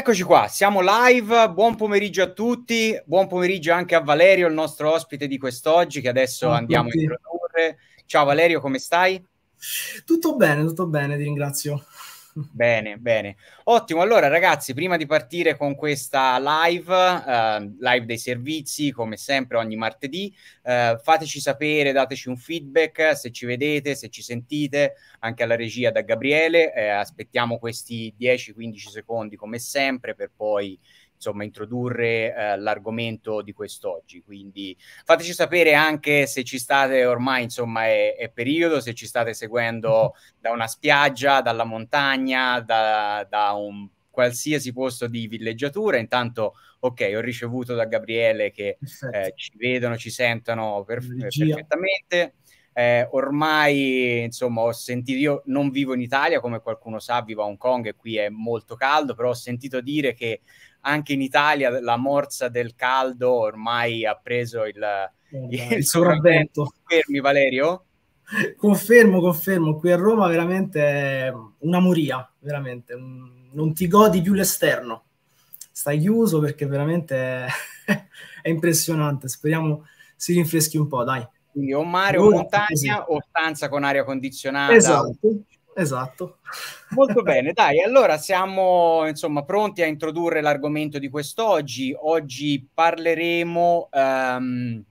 Eccoci qua, siamo live, buon pomeriggio a tutti, buon pomeriggio anche a Valerio, il nostro ospite di quest'oggi, che adesso Ciao andiamo a, introdurre. Ciao Valerio, come stai? Tutto bene, tutto bene, ti ringrazio. Bene, bene. Ottimo, allora ragazzi, prima di partire con questa live, eh, live dei servizi, come sempre ogni martedì, eh, fateci sapere, dateci un feedback se ci vedete, se ci sentite, anche alla regia da Gabriele, eh, aspettiamo questi 10-15 secondi come sempre per poi insomma introdurre eh, l'argomento di quest'oggi. Quindi fateci sapere anche se ci state ormai, insomma è, è periodo, se ci state seguendo da una spiaggia, dalla montagna, da, da un qualsiasi posto di villeggiatura. Intanto, ok, ho ricevuto da Gabriele che eh, ci vedono, ci sentono per, eh, perfettamente. Eh, ormai, insomma, ho sentito, io non vivo in Italia, come qualcuno sa, vivo a Hong Kong e qui è molto caldo, però ho sentito dire che anche in Italia la morsa del caldo ormai ha preso il, eh, il, il sopravvento. Confermi Valerio? Confermo, confermo, qui a Roma veramente è una moria, veramente, non ti godi più l'esterno, stai chiuso perché veramente è, è impressionante, speriamo si rinfreschi un po', dai. Quindi o mare o montagna o stanza con aria condizionata. Esatto. Esatto. Molto bene, dai, allora siamo insomma pronti a introdurre l'argomento di quest'oggi. Oggi parleremo... Um,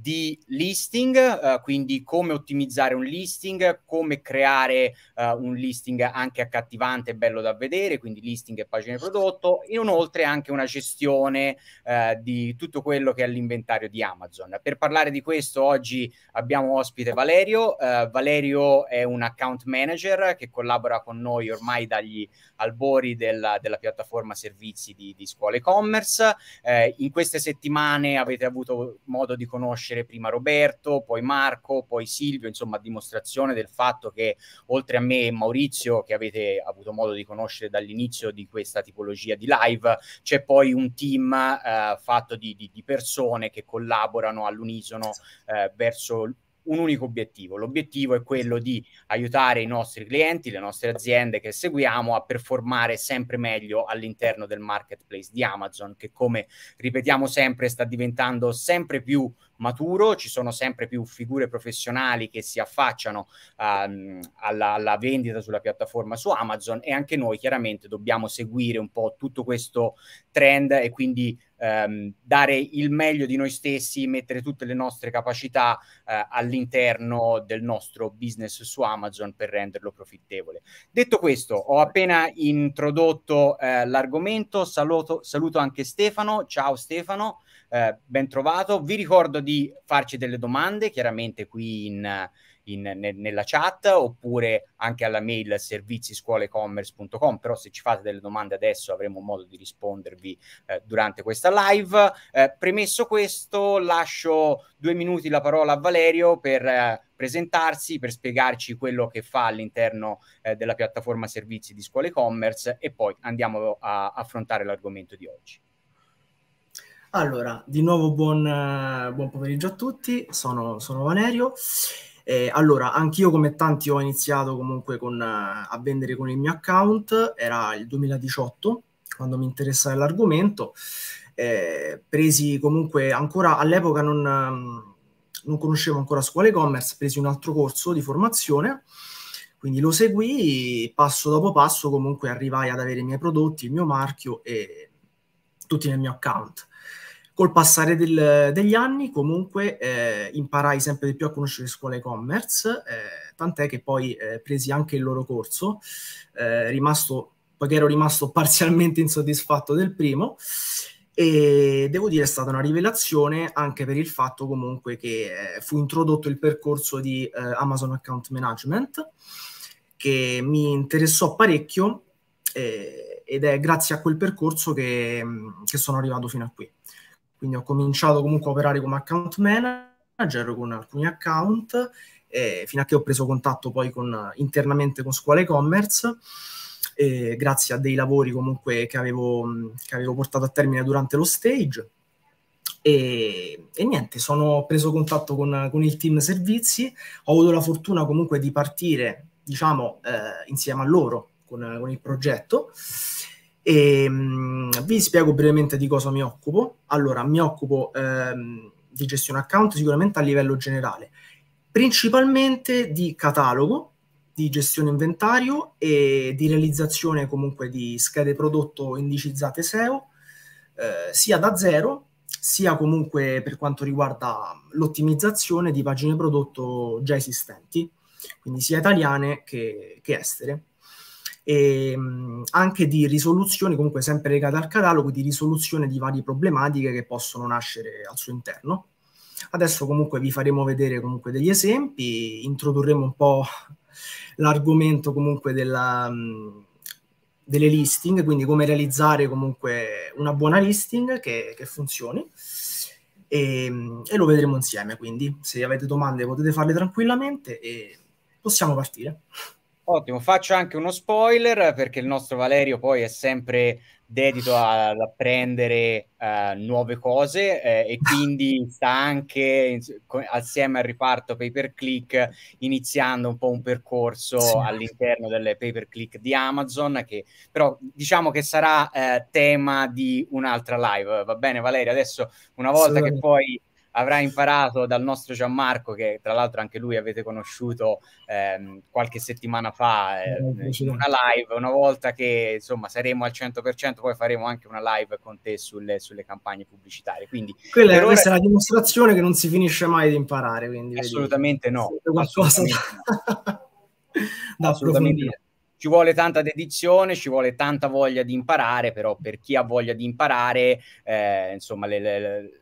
di listing, eh, quindi come ottimizzare un listing, come creare eh, un listing anche accattivante e bello da vedere, quindi listing e pagine prodotto, e inoltre anche una gestione eh, di tutto quello che è l'inventario di Amazon. Per parlare di questo oggi abbiamo ospite Valerio. Eh, Valerio è un account manager che collabora con noi ormai dagli albori della, della piattaforma servizi di, di Scuola e-commerce. Eh, in queste settimane avete avuto modo di conoscere crescere prima Roberto, poi Marco, poi Silvio, insomma a dimostrazione del fatto che oltre a me e Maurizio, che avete avuto modo di conoscere dall'inizio di questa tipologia di live, c'è poi un team eh, fatto di, di, di, persone che collaborano all'unisono eh, verso un unico obiettivo. L'obiettivo è quello di aiutare i nostri clienti, le nostre aziende che seguiamo a performare sempre meglio all'interno del marketplace di Amazon, che come ripetiamo sempre sta diventando sempre più maturo, ci sono sempre più figure professionali che si affacciano um, alla, alla, vendita sulla piattaforma su Amazon e anche noi chiaramente dobbiamo seguire un po' tutto questo trend e quindi um, dare il meglio di noi stessi, mettere tutte le nostre capacità uh, all'interno del nostro business su Amazon per renderlo profittevole. Detto questo, ho appena introdotto uh, l'argomento, saluto, saluto anche Stefano, ciao Stefano eh, ben trovato. Vi ricordo di farci delle domande, chiaramente qui in, in, ne, nella chat oppure anche alla mail serviziscuolecommerce.com però se ci fate delle domande adesso avremo modo di rispondervi eh, durante questa live eh, premesso questo lascio due minuti la parola a Valerio per eh, presentarsi per spiegarci quello che fa all'interno eh, della piattaforma servizi di scuola e commerce e poi andiamo a affrontare l'argomento di oggi allora, di nuovo buon, buon pomeriggio a tutti, sono, sono Valerio. Eh, allora, anch'io come tanti ho iniziato comunque con, a vendere con il mio account, era il 2018 quando mi interessava l'argomento, eh, presi comunque ancora all'epoca non, non, conoscevo ancora scuola e-commerce, presi un altro corso di formazione, quindi lo seguì passo dopo passo comunque arrivai ad avere i miei prodotti, il mio marchio e tutti nel mio account. Col passare del, degli anni comunque eh, imparai sempre di più a conoscere scuole e-commerce, eh, tant'è che poi eh, presi anche il loro corso, eh, rimasto, poiché ero rimasto parzialmente insoddisfatto del primo, e devo dire è stata una rivelazione anche per il fatto comunque che eh, fu introdotto il percorso di eh, Amazon Account Management che mi interessò parecchio eh, ed è grazie a quel percorso che, che sono arrivato fino a qui. Quindi ho cominciato comunque a operare come account manager con alcuni account, e eh, fino a che ho preso contatto poi con, internamente con Scuola E-Commerce. Eh, grazie a dei lavori comunque che avevo, che avevo, portato a termine durante lo stage. E, e niente, sono preso contatto con, con, il team servizi, ho avuto la fortuna comunque di partire, diciamo, eh, insieme a loro con, con il progetto e, ehm, mh, vi spiego brevemente di cosa mi occupo. Allora, mi occupo ehm, di gestione account sicuramente a livello generale, principalmente di catalogo, di gestione inventario e di realizzazione comunque di schede prodotto indicizzate SEO, eh, sia da zero sia comunque per quanto riguarda l'ottimizzazione di pagine prodotto già esistenti, quindi sia italiane che, che estere e ehm, anche di risoluzione, comunque sempre legata al catalogo, di risoluzione di varie problematiche che possono nascere al suo interno. Adesso comunque vi faremo vedere comunque degli esempi, introdurremo un po' l'argomento comunque della, delle listing, quindi come realizzare comunque una buona listing che, che funzioni e, ehm, e, lo vedremo insieme, quindi se avete domande potete farle tranquillamente e possiamo partire. Ottimo, faccio anche uno spoiler perché il nostro Valerio poi è sempre dedito ad apprendere uh, nuove cose eh, e quindi sta anche assieme al riparto pay per click iniziando un po' un percorso sì. all'interno delle pay per click di Amazon che però diciamo che sarà eh, tema di un'altra live, va bene Valerio? Adesso una volta sì. che poi avrà imparato dal nostro Gianmarco, che tra l'altro anche lui avete conosciuto ehm, qualche settimana fa eh, in una live, una volta che insomma saremo al 100%, poi faremo anche una live con te sulle, sulle campagne pubblicitarie. Quindi, Quella è, ora... è una dimostrazione che non si finisce mai di imparare. Quindi, assolutamente vedi, no. Assolutamente no. da Ci vuole tanta dedizione, ci vuole tanta voglia di imparare, però per chi ha voglia di imparare, eh, insomma, le, le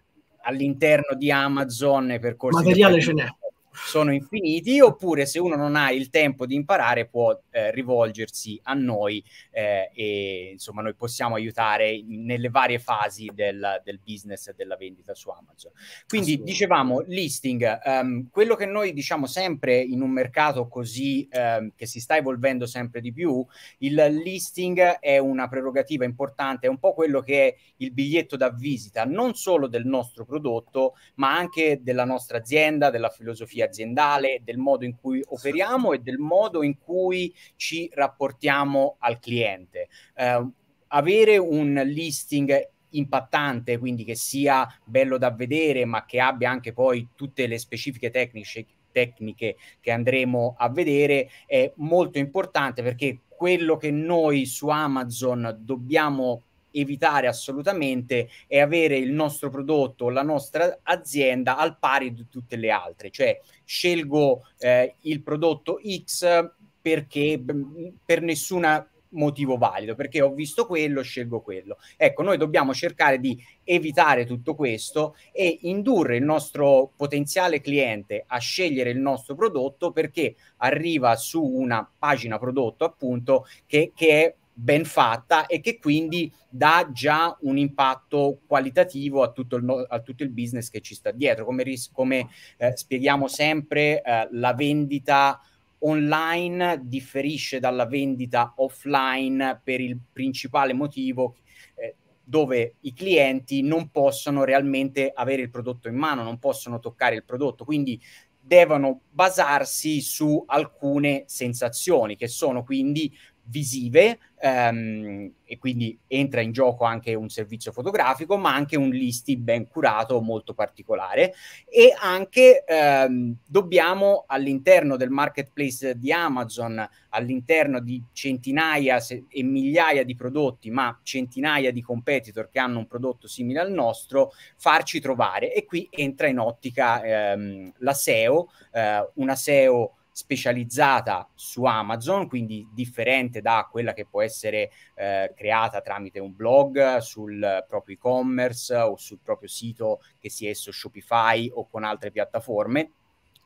all'interno di Amazon per corsi materiale ce n'è sono infiniti, oppure se uno non ha il tempo di imparare può eh, rivolgersi a noi eh, e insomma noi possiamo aiutare nelle varie fasi del, del business e della vendita su Amazon. Quindi dicevamo listing, um, quello che noi diciamo sempre in un mercato così um, che si sta evolvendo sempre di più, il listing è una prerogativa importante, è un po' quello che è il biglietto da visita non solo del nostro prodotto ma anche della nostra azienda, della filosofia aziendale, del modo in cui operiamo e del modo in cui ci rapportiamo al cliente. Eh, avere un listing impattante, quindi che sia bello da vedere, ma che abbia anche poi tutte le specifiche tecniche, tecniche che andremo a vedere, è molto importante perché quello che noi su Amazon dobbiamo evitare assolutamente è avere il nostro prodotto o la nostra azienda al pari di tutte le altre, cioè scelgo eh, il prodotto X perché mm, per nessuna motivo valido, perché ho visto quello, scelgo quello. Ecco, noi dobbiamo cercare di evitare tutto questo e indurre il nostro potenziale cliente a scegliere il nostro prodotto perché arriva su una pagina prodotto, appunto, che, che è ben fatta e che quindi dà già un impatto qualitativo a tutto il, a tutto il business che ci sta dietro. Come, ris- come eh, spieghiamo sempre, eh, la vendita online differisce dalla vendita offline per il principale motivo eh, dove i clienti non possono realmente avere il prodotto in mano, non possono toccare il prodotto, quindi devono basarsi su alcune sensazioni che sono quindi visive ehm, e quindi entra in gioco anche un servizio fotografico ma anche un listing ben curato molto particolare e anche ehm, dobbiamo all'interno del marketplace di Amazon all'interno di centinaia e migliaia di prodotti ma centinaia di competitor che hanno un prodotto simile al nostro farci trovare e qui entra in ottica ehm, la SEO eh, una SEO specializzata su Amazon, quindi differente da quella che può essere eh, creata tramite un blog sul proprio e-commerce o sul proprio sito che sia esso Shopify o con altre piattaforme.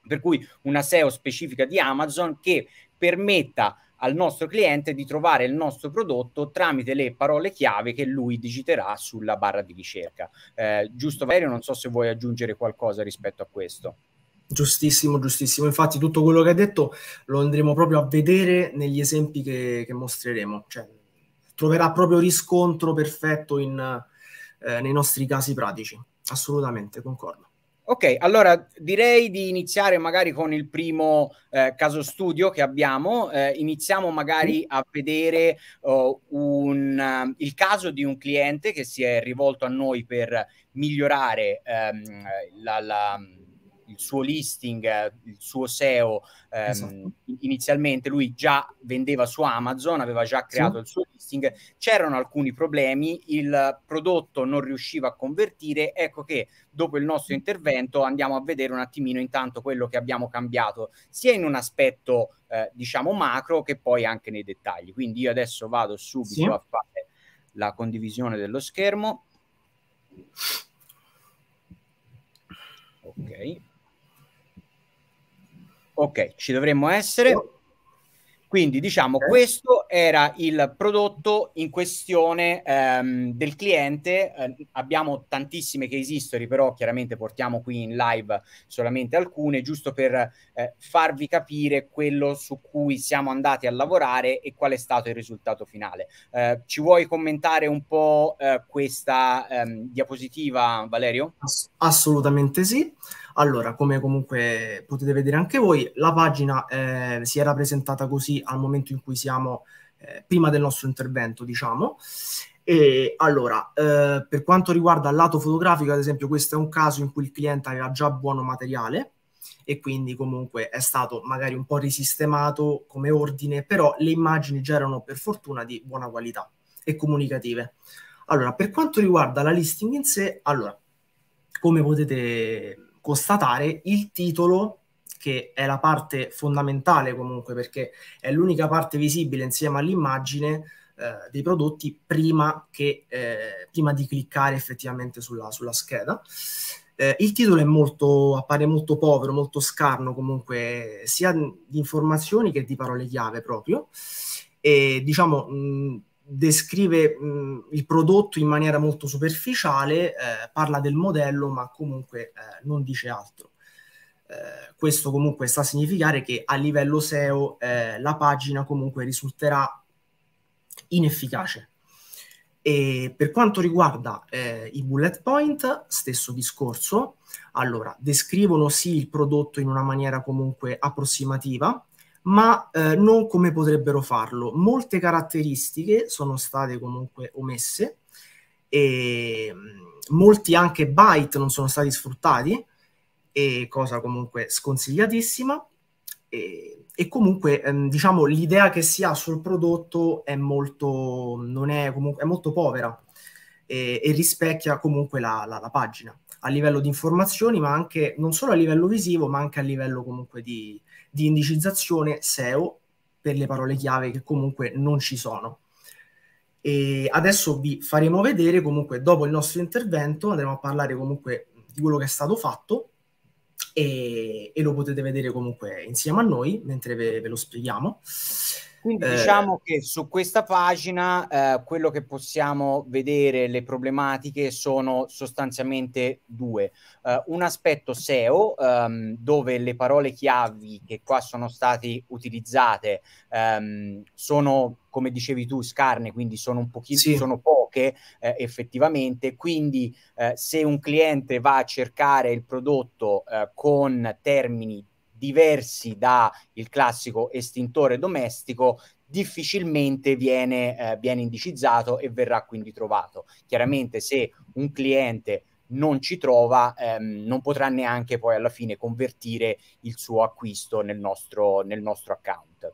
Per cui una SEO specifica di Amazon che permetta al nostro cliente di trovare il nostro prodotto tramite le parole chiave che lui digiterà sulla barra di ricerca. Eh, giusto Valerio, non so se vuoi aggiungere qualcosa rispetto a questo. Giustissimo, giustissimo. Infatti tutto quello che hai detto lo andremo proprio a vedere negli esempi che, che mostreremo. Cioè, troverà proprio riscontro perfetto in, eh, nei nostri casi pratici. Assolutamente, concordo. Ok, allora direi di iniziare magari con il primo eh, caso studio che abbiamo. Eh, iniziamo magari a vedere oh, un, uh, il caso di un cliente che si è rivolto a noi per migliorare um, la, la il suo listing, eh, il suo SEO, ehm, esatto. inizialmente lui già vendeva su Amazon, aveva già creato sì. il suo listing, c'erano alcuni problemi, il prodotto non riusciva a convertire, ecco che dopo il nostro intervento andiamo a vedere un attimino intanto quello che abbiamo cambiato, sia in un aspetto eh, diciamo macro che poi anche nei dettagli. Quindi io adesso vado subito sì. a fare la condivisione dello schermo. Ok. Ok, ci dovremmo essere. Quindi diciamo okay. questo era il prodotto in questione ehm, del cliente, eh, abbiamo tantissime case history però chiaramente portiamo qui in live solamente alcune giusto per eh, farvi capire quello su cui siamo andati a lavorare e qual è stato il risultato finale. Eh, ci vuoi commentare un po' eh, questa ehm, diapositiva Valerio? Ass- assolutamente sì. Allora, come comunque potete vedere anche voi, la pagina eh, si era presentata così al momento in cui siamo, eh, prima del nostro intervento, diciamo. E allora, eh, per quanto riguarda il lato fotografico, ad esempio, questo è un caso in cui il cliente aveva già buono materiale e quindi comunque è stato magari un po' risistemato come ordine, però le immagini già erano per fortuna di buona qualità e comunicative. Allora, per quanto riguarda la listing in sé, allora, come potete constatare il titolo che è la parte fondamentale comunque perché è l'unica parte visibile insieme all'immagine eh, dei prodotti prima, che, eh, prima di cliccare effettivamente sulla, sulla scheda. Eh, il titolo è molto, appare molto povero, molto scarno comunque sia di informazioni che di parole chiave proprio e diciamo mh, descrive mh, il prodotto in maniera molto superficiale, eh, parla del modello, ma comunque eh, non dice altro. Eh, questo comunque sta a significare che a livello SEO eh, la pagina comunque risulterà inefficace. E per quanto riguarda eh, i bullet point, stesso discorso. Allora, descrivono sì il prodotto in una maniera comunque approssimativa, ma eh, non come potrebbero farlo. Molte caratteristiche sono state comunque omesse e mm, molti anche byte non sono stati sfruttati, cosa comunque sconsigliatissima. E, e comunque ehm, diciamo l'idea che si ha sul prodotto è molto, non è, comunque, è molto povera e, e rispecchia comunque la, la, la pagina a livello di informazioni, ma anche non solo a livello visivo, ma anche a livello comunque di, di indicizzazione SEO per le parole chiave che comunque non ci sono. E adesso vi faremo vedere comunque dopo il nostro intervento andremo a parlare comunque di quello che è stato fatto e, e lo potete vedere comunque insieme a noi mentre ve, ve lo spieghiamo. Quindi eh, diciamo eh, che su questa pagina eh, quello che possiamo vedere, le problematiche sono sostanzialmente due. Eh, un aspetto SEO, ehm, dove le parole chiavi che qua sono state utilizzate ehm, sono, come dicevi tu, scarne, quindi sono un pochino, sì. sono poche eh, effettivamente. Quindi eh, se un cliente va a cercare il prodotto con termini diversi dal classico estintore domestico, difficilmente viene, eh, viene indicizzato e verrà quindi trovato. Chiaramente se un cliente non ci trova, ehm, non potrà neanche poi alla fine convertire il suo acquisto nel nostro, nel nostro account.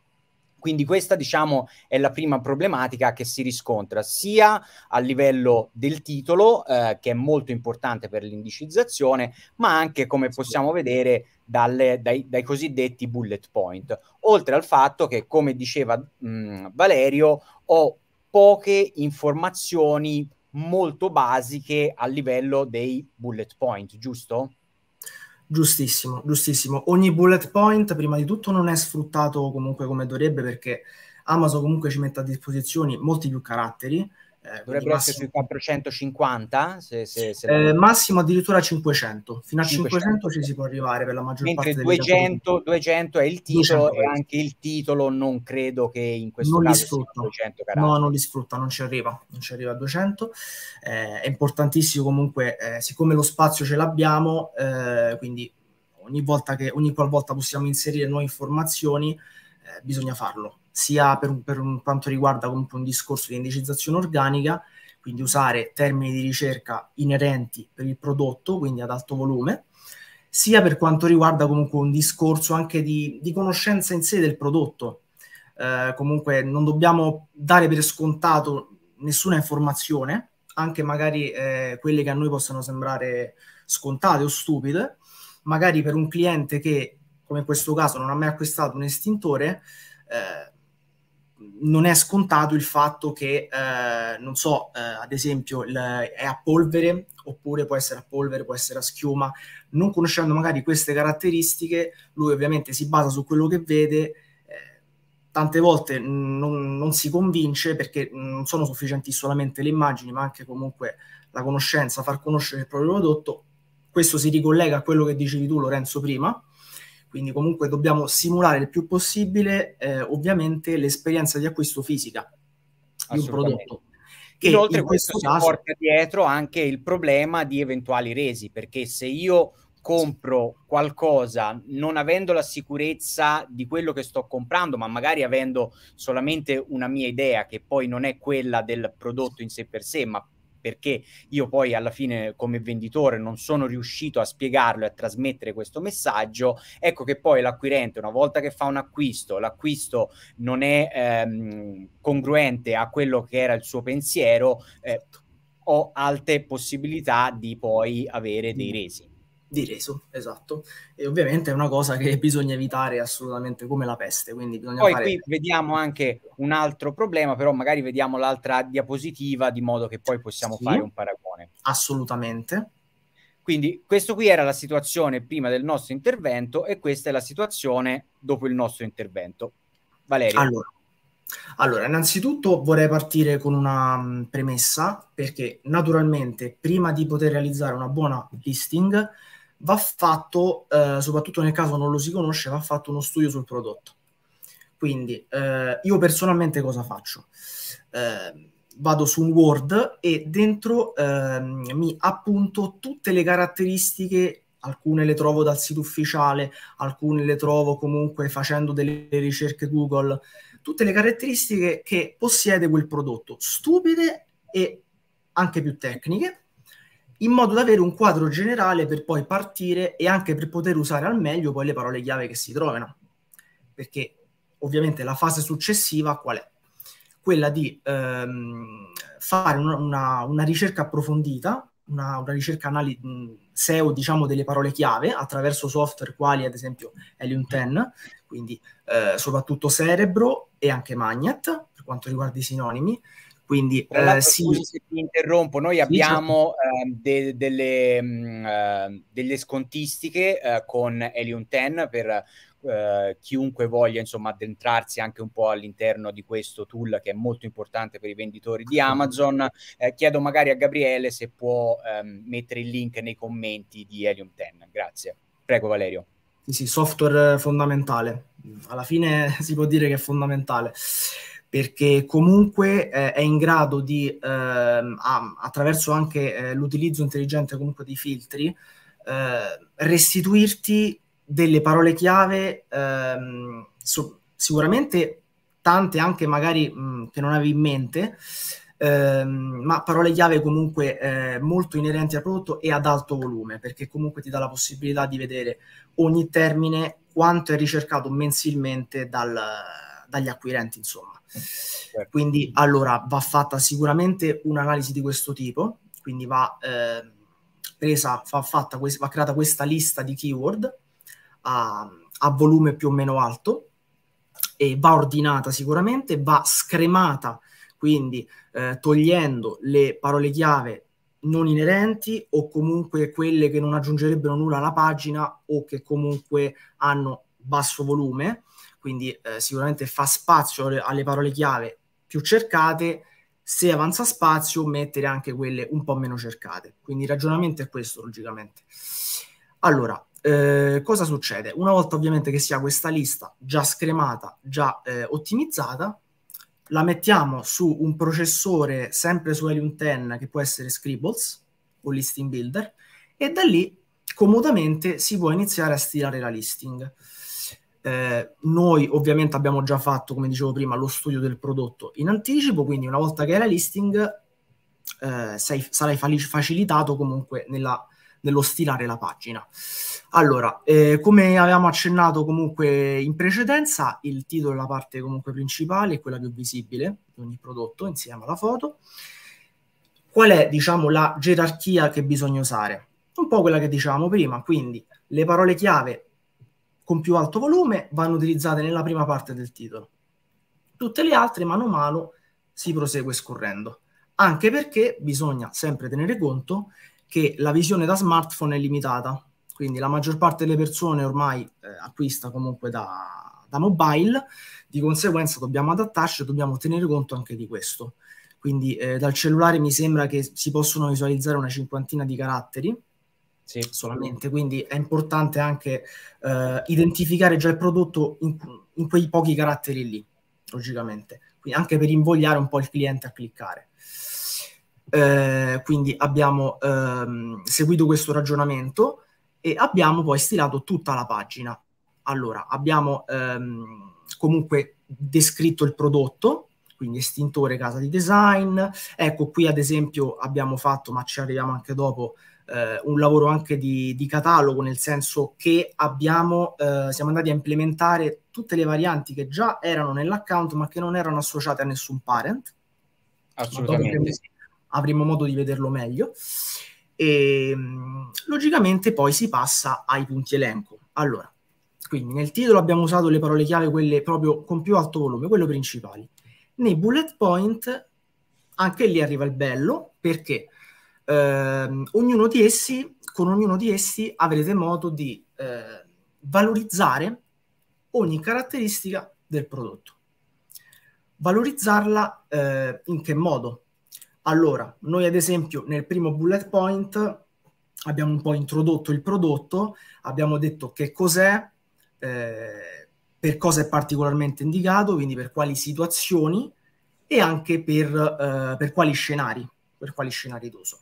Quindi questa, diciamo, è la prima problematica che si riscontra sia a livello del titolo, eh, che è molto importante per l'indicizzazione, ma anche, come possiamo vedere, dalle, dai, dai, cosiddetti bullet point. Oltre al fatto che, come diceva mh, Valerio, ho poche informazioni molto basiche a livello dei bullet point, giusto? Giustissimo, giustissimo. Ogni bullet point, prima di tutto, non è sfruttato comunque come dovrebbe perché Amazon comunque ci mette a disposizione molti più caratteri eh, Dovrebbero massimo... essere 450? Se, se, se eh, la... Massimo addirittura 500, fino a 500, 500 ci si può arrivare per la maggior Mentre parte 200, 200 è il titolo 200. e anche il titolo non credo che in questo non caso sia 200 No, non li sfrutta, non ci arriva, non ci arriva a 200. Eh, è importantissimo comunque, eh, siccome lo spazio ce l'abbiamo, eh, quindi ogni volta che, ogni qualvolta possiamo inserire nuove informazioni, eh, bisogna farlo, sia per, un, per un, quanto riguarda comunque un discorso di indicizzazione organica, quindi usare termini di ricerca inerenti per il prodotto, quindi ad alto volume, sia per quanto riguarda comunque un discorso anche di, di conoscenza in sé del prodotto. Eh, comunque non dobbiamo dare per scontato nessuna informazione, anche magari eh, quelle che a noi possono sembrare scontate o stupide, magari per un cliente che come in questo caso non ha mai acquistato un estintore, eh, non è scontato il fatto che, eh, non so, eh, ad esempio, il, è a polvere, oppure può essere a polvere, può essere a schiuma. Non conoscendo magari queste caratteristiche, lui ovviamente si basa su quello che vede. Eh, tante volte non, non, si convince perché non sono sufficienti solamente le immagini, ma anche comunque la conoscenza, far conoscere il proprio prodotto. Questo si ricollega a quello che dicevi tu, Lorenzo, prima quindi comunque dobbiamo simulare il più possibile, eh, ovviamente, l'esperienza di acquisto fisica di un prodotto. Che Inoltre in questo, questo caso... porta dietro anche il problema di eventuali resi, perché se io compro qualcosa non avendo la sicurezza di quello che sto comprando, ma magari avendo solamente una mia idea che poi non è quella del prodotto in sé per sé, ma perché io poi alla fine come venditore non sono riuscito a spiegarlo e a trasmettere questo messaggio, ecco che poi l'acquirente una volta che fa un acquisto, l'acquisto non è ehm, congruente a quello che era il suo pensiero, eh, ho alte possibilità di poi avere dei mm. resi di reso, esatto. E ovviamente è una cosa che bisogna evitare assolutamente come la peste. Quindi bisogna Poi fare... qui vediamo anche un altro problema, però magari vediamo l'altra diapositiva di modo che poi possiamo sì, fare un paragone. Assolutamente. Quindi questo qui era la situazione prima del nostro intervento e questa è la situazione dopo il nostro intervento. Valeria. Allora, allora, innanzitutto vorrei partire con una mm, premessa perché naturalmente prima di poter realizzare una buona listing va fatto, eh, soprattutto nel caso non lo si conosce, va fatto uno studio sul prodotto. Quindi eh, io personalmente cosa faccio? Eh, vado su un Word e dentro ehm, mi appunto tutte le caratteristiche, alcune le trovo dal sito ufficiale, alcune le trovo comunque facendo delle ricerche Google, tutte le caratteristiche che possiede quel prodotto, stupide e anche più tecniche in modo da avere un quadro generale per poi partire e anche per poter usare al meglio poi le parole chiave che si trovano. Perché ovviamente la fase successiva qual è? Quella di ehm, fare una, una, una, ricerca approfondita, una, una ricerca anali- mm, SEO diciamo delle parole chiave attraverso software quali ad esempio Helium 10, quindi eh, soprattutto Cerebro e anche Magnet per quanto riguarda i sinonimi, quindi, eh, sì. scusi se ti interrompo, noi certo. abbiamo eh, de delle, mh, mm, ehm, delle, scontistiche eh, con Helium 10 per eh, chiunque voglia insomma addentrarsi anche un po' all'interno di questo tool che è molto importante per i venditori di Amazon. Eh, chiedo magari a Gabriele se può ehm, mettere il link nei commenti di Helium 10. Grazie. Prego Valerio. Sì, sì, software fondamentale. Alla fine si può dire che è fondamentale perché comunque eh, è in grado di, eh, attraverso anche eh, l'utilizzo intelligente comunque dei filtri, eh, restituirti delle parole chiave ehm, so, sicuramente tante anche magari mh, mm, che non avevi in mente, ehm, ma parole chiave comunque eh, molto inerenti al prodotto e ad alto volume, perché comunque ti dà la possibilità di vedere ogni termine quanto è ricercato mensilmente dal, dagli acquirenti, insomma. Certo. Quindi allora va fatta sicuramente un'analisi di questo tipo, quindi va, eh, presa, va, fatta, va creata questa lista di keyword a, a volume più o meno alto e va ordinata sicuramente, va scremata, quindi eh, togliendo le parole chiave non inerenti o comunque quelle che non aggiungerebbero nulla alla pagina o che comunque hanno basso volume, quindi eh, sicuramente fa spazio alle, parole chiave più cercate, se avanza spazio mettere anche quelle un po' meno cercate. Quindi il ragionamento è questo logicamente. Allora, eh, cosa succede? Una volta ovviamente che sia questa lista già scremata, già eh, ottimizzata, la mettiamo su un processore sempre su Helium 10 che può essere Scribbles o Listing Builder e da lì comodamente si può iniziare a stilare la listing. Eh, noi ovviamente abbiamo già fatto, come dicevo prima, lo studio del prodotto in anticipo, quindi una volta che hai la listing eh, sei, sarai facilitato comunque nella, nello stilare la pagina. Allora, eh, come avevamo accennato comunque in precedenza, il titolo è la parte comunque principale, è quella più visibile di ogni prodotto insieme alla foto. Qual è, diciamo, la gerarchia che bisogna usare? Un po' quella che dicevamo prima, quindi le parole chiave con più alto volume vanno utilizzate nella prima parte del titolo. Tutte le altre mano a mano si prosegue scorrendo, anche perché bisogna sempre tenere conto che la visione da smartphone è limitata, quindi la maggior parte delle persone ormai eh, acquista comunque da, da mobile, di conseguenza dobbiamo adattarci e dobbiamo tenere conto anche di questo. Quindi eh, dal cellulare mi sembra che si possono visualizzare una cinquantina di caratteri, sì. solamente, quindi è importante anche eh, identificare già il prodotto in, in, quei pochi caratteri lì, logicamente, quindi anche per invogliare un po' il cliente a cliccare. Eh, quindi abbiamo ehm, seguito questo ragionamento e abbiamo poi stilato tutta la pagina. Allora, abbiamo ehm, comunque descritto il prodotto, quindi estintore, casa di design. Ecco, qui ad esempio abbiamo fatto, ma ci arriviamo anche dopo, eh, un lavoro anche di, di, catalogo, nel senso che abbiamo, eh, siamo andati a implementare tutte le varianti che già erano nell'account ma che non erano associate a nessun parent. Assolutamente. Sì. Avremo modo di vederlo meglio. E ehm, logicamente poi si passa ai punti elenco. Allora, quindi nel titolo abbiamo usato le parole chiave, quelle proprio con più alto volume, quelle principali. Nei bullet point, anche lì arriva il bello, perché? eh, ognuno di essi, con ognuno di essi avrete modo di eh, valorizzare ogni caratteristica del prodotto. Valorizzarla eh, in che modo? Allora, noi ad esempio nel primo bullet point abbiamo un po' introdotto il prodotto, abbiamo detto che cos'è, eh, per cosa è particolarmente indicato, quindi per quali situazioni e anche per, eh, per quali scenari, per quali scenari d'uso.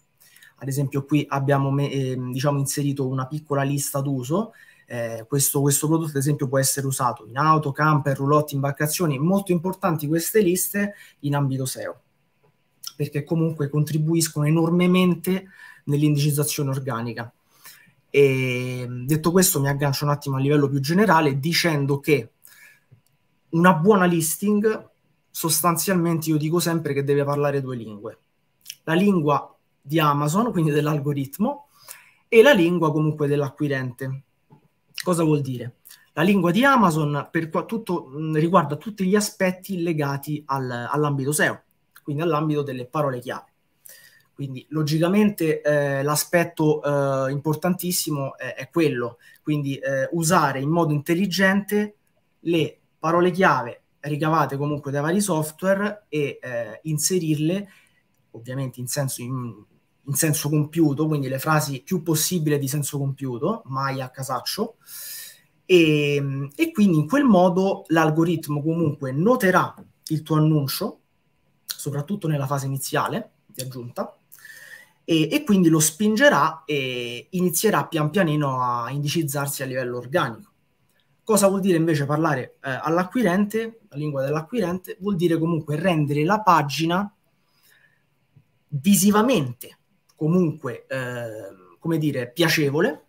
Ad esempio qui abbiamo me- eh, diciamo inserito una piccola lista d'uso. Eh, questo, questo, prodotto ad esempio può essere usato in auto, camper, roulotte, imbarcazioni. Molto importanti queste liste in ambito SEO perché comunque contribuiscono enormemente nell'indicizzazione organica. E, ehm, detto questo, mi aggancio un attimo a livello più generale dicendo che una buona listing sostanzialmente io dico sempre che deve parlare due lingue. La lingua di Amazon, quindi dell'algoritmo, e la lingua comunque dell'acquirente. Cosa vuol dire? La lingua di Amazon per tutto, mm, riguarda tutti gli aspetti legati al, all'ambito SEO, quindi all'ambito delle parole chiave. Quindi logicamente eh, l'aspetto eh, importantissimo è, è, quello, quindi eh, usare in modo intelligente le parole chiave ricavate comunque dai vari software e eh, inserirle, ovviamente in senso in, in senso compiuto, quindi le frasi più possibile di senso compiuto, mai a casaccio, e, ehm, e quindi in quel modo l'algoritmo comunque noterà il tuo annuncio, soprattutto nella fase iniziale di aggiunta, e, e, quindi lo spingerà e inizierà pian pianino a indicizzarsi a livello organico. Cosa vuol dire invece parlare eh, all'acquirente, la lingua dell'acquirente? Vuol dire comunque rendere la pagina visivamente comunque, eh, come dire, piacevole,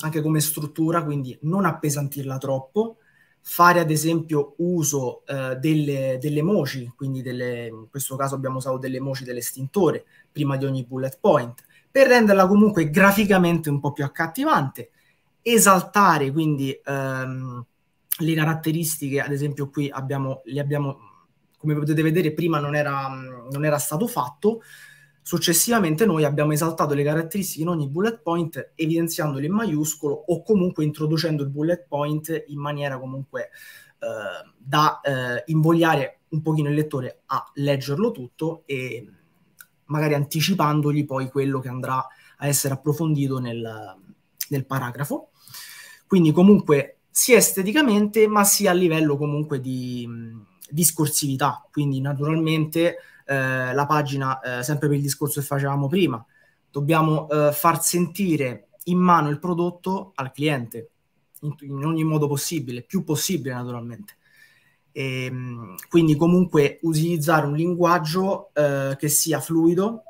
anche come struttura, quindi non appesantirla troppo, fare ad esempio uso eh, delle, delle emoji, quindi delle, in questo caso abbiamo usato delle emoji dell'estintore prima di ogni bullet point, per renderla comunque graficamente un po' più accattivante, esaltare quindi ehm, le caratteristiche, ad esempio qui abbiamo, le abbiamo, come potete vedere prima non era, non era stato fatto, Successivamente noi abbiamo esaltato le caratteristiche in ogni bullet point evidenziandole in maiuscolo o comunque introducendo il bullet point in maniera comunque eh, da eh, invogliare un pochino il lettore a leggerlo tutto e magari anticipandogli poi quello che andrà a essere approfondito nel, nel paragrafo. Quindi comunque sia esteticamente ma sia a livello comunque di discorsività, quindi naturalmente eh, la pagina, eh, sempre per il discorso che facevamo prima, dobbiamo eh, far sentire in mano il prodotto al cliente, in, in ogni modo possibile, più possibile naturalmente. E, ehm, quindi comunque utilizzare un linguaggio eh, che sia fluido,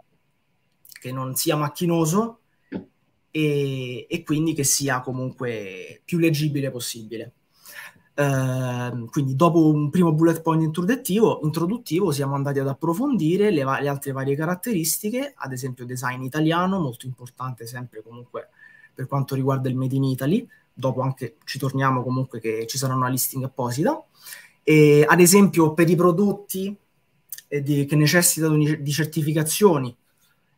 che non sia macchinoso e, e quindi che sia comunque più leggibile possibile. Eh, quindi dopo un primo bullet point introduttivo, introduttivo siamo andati ad approfondire le, va- le, altre varie caratteristiche, ad esempio design italiano, molto importante sempre comunque per quanto riguarda il Made in Italy, dopo anche ci torniamo comunque che ci sarà una listing apposita, e, ad esempio per i prodotti eh, di, che necessitano di certificazioni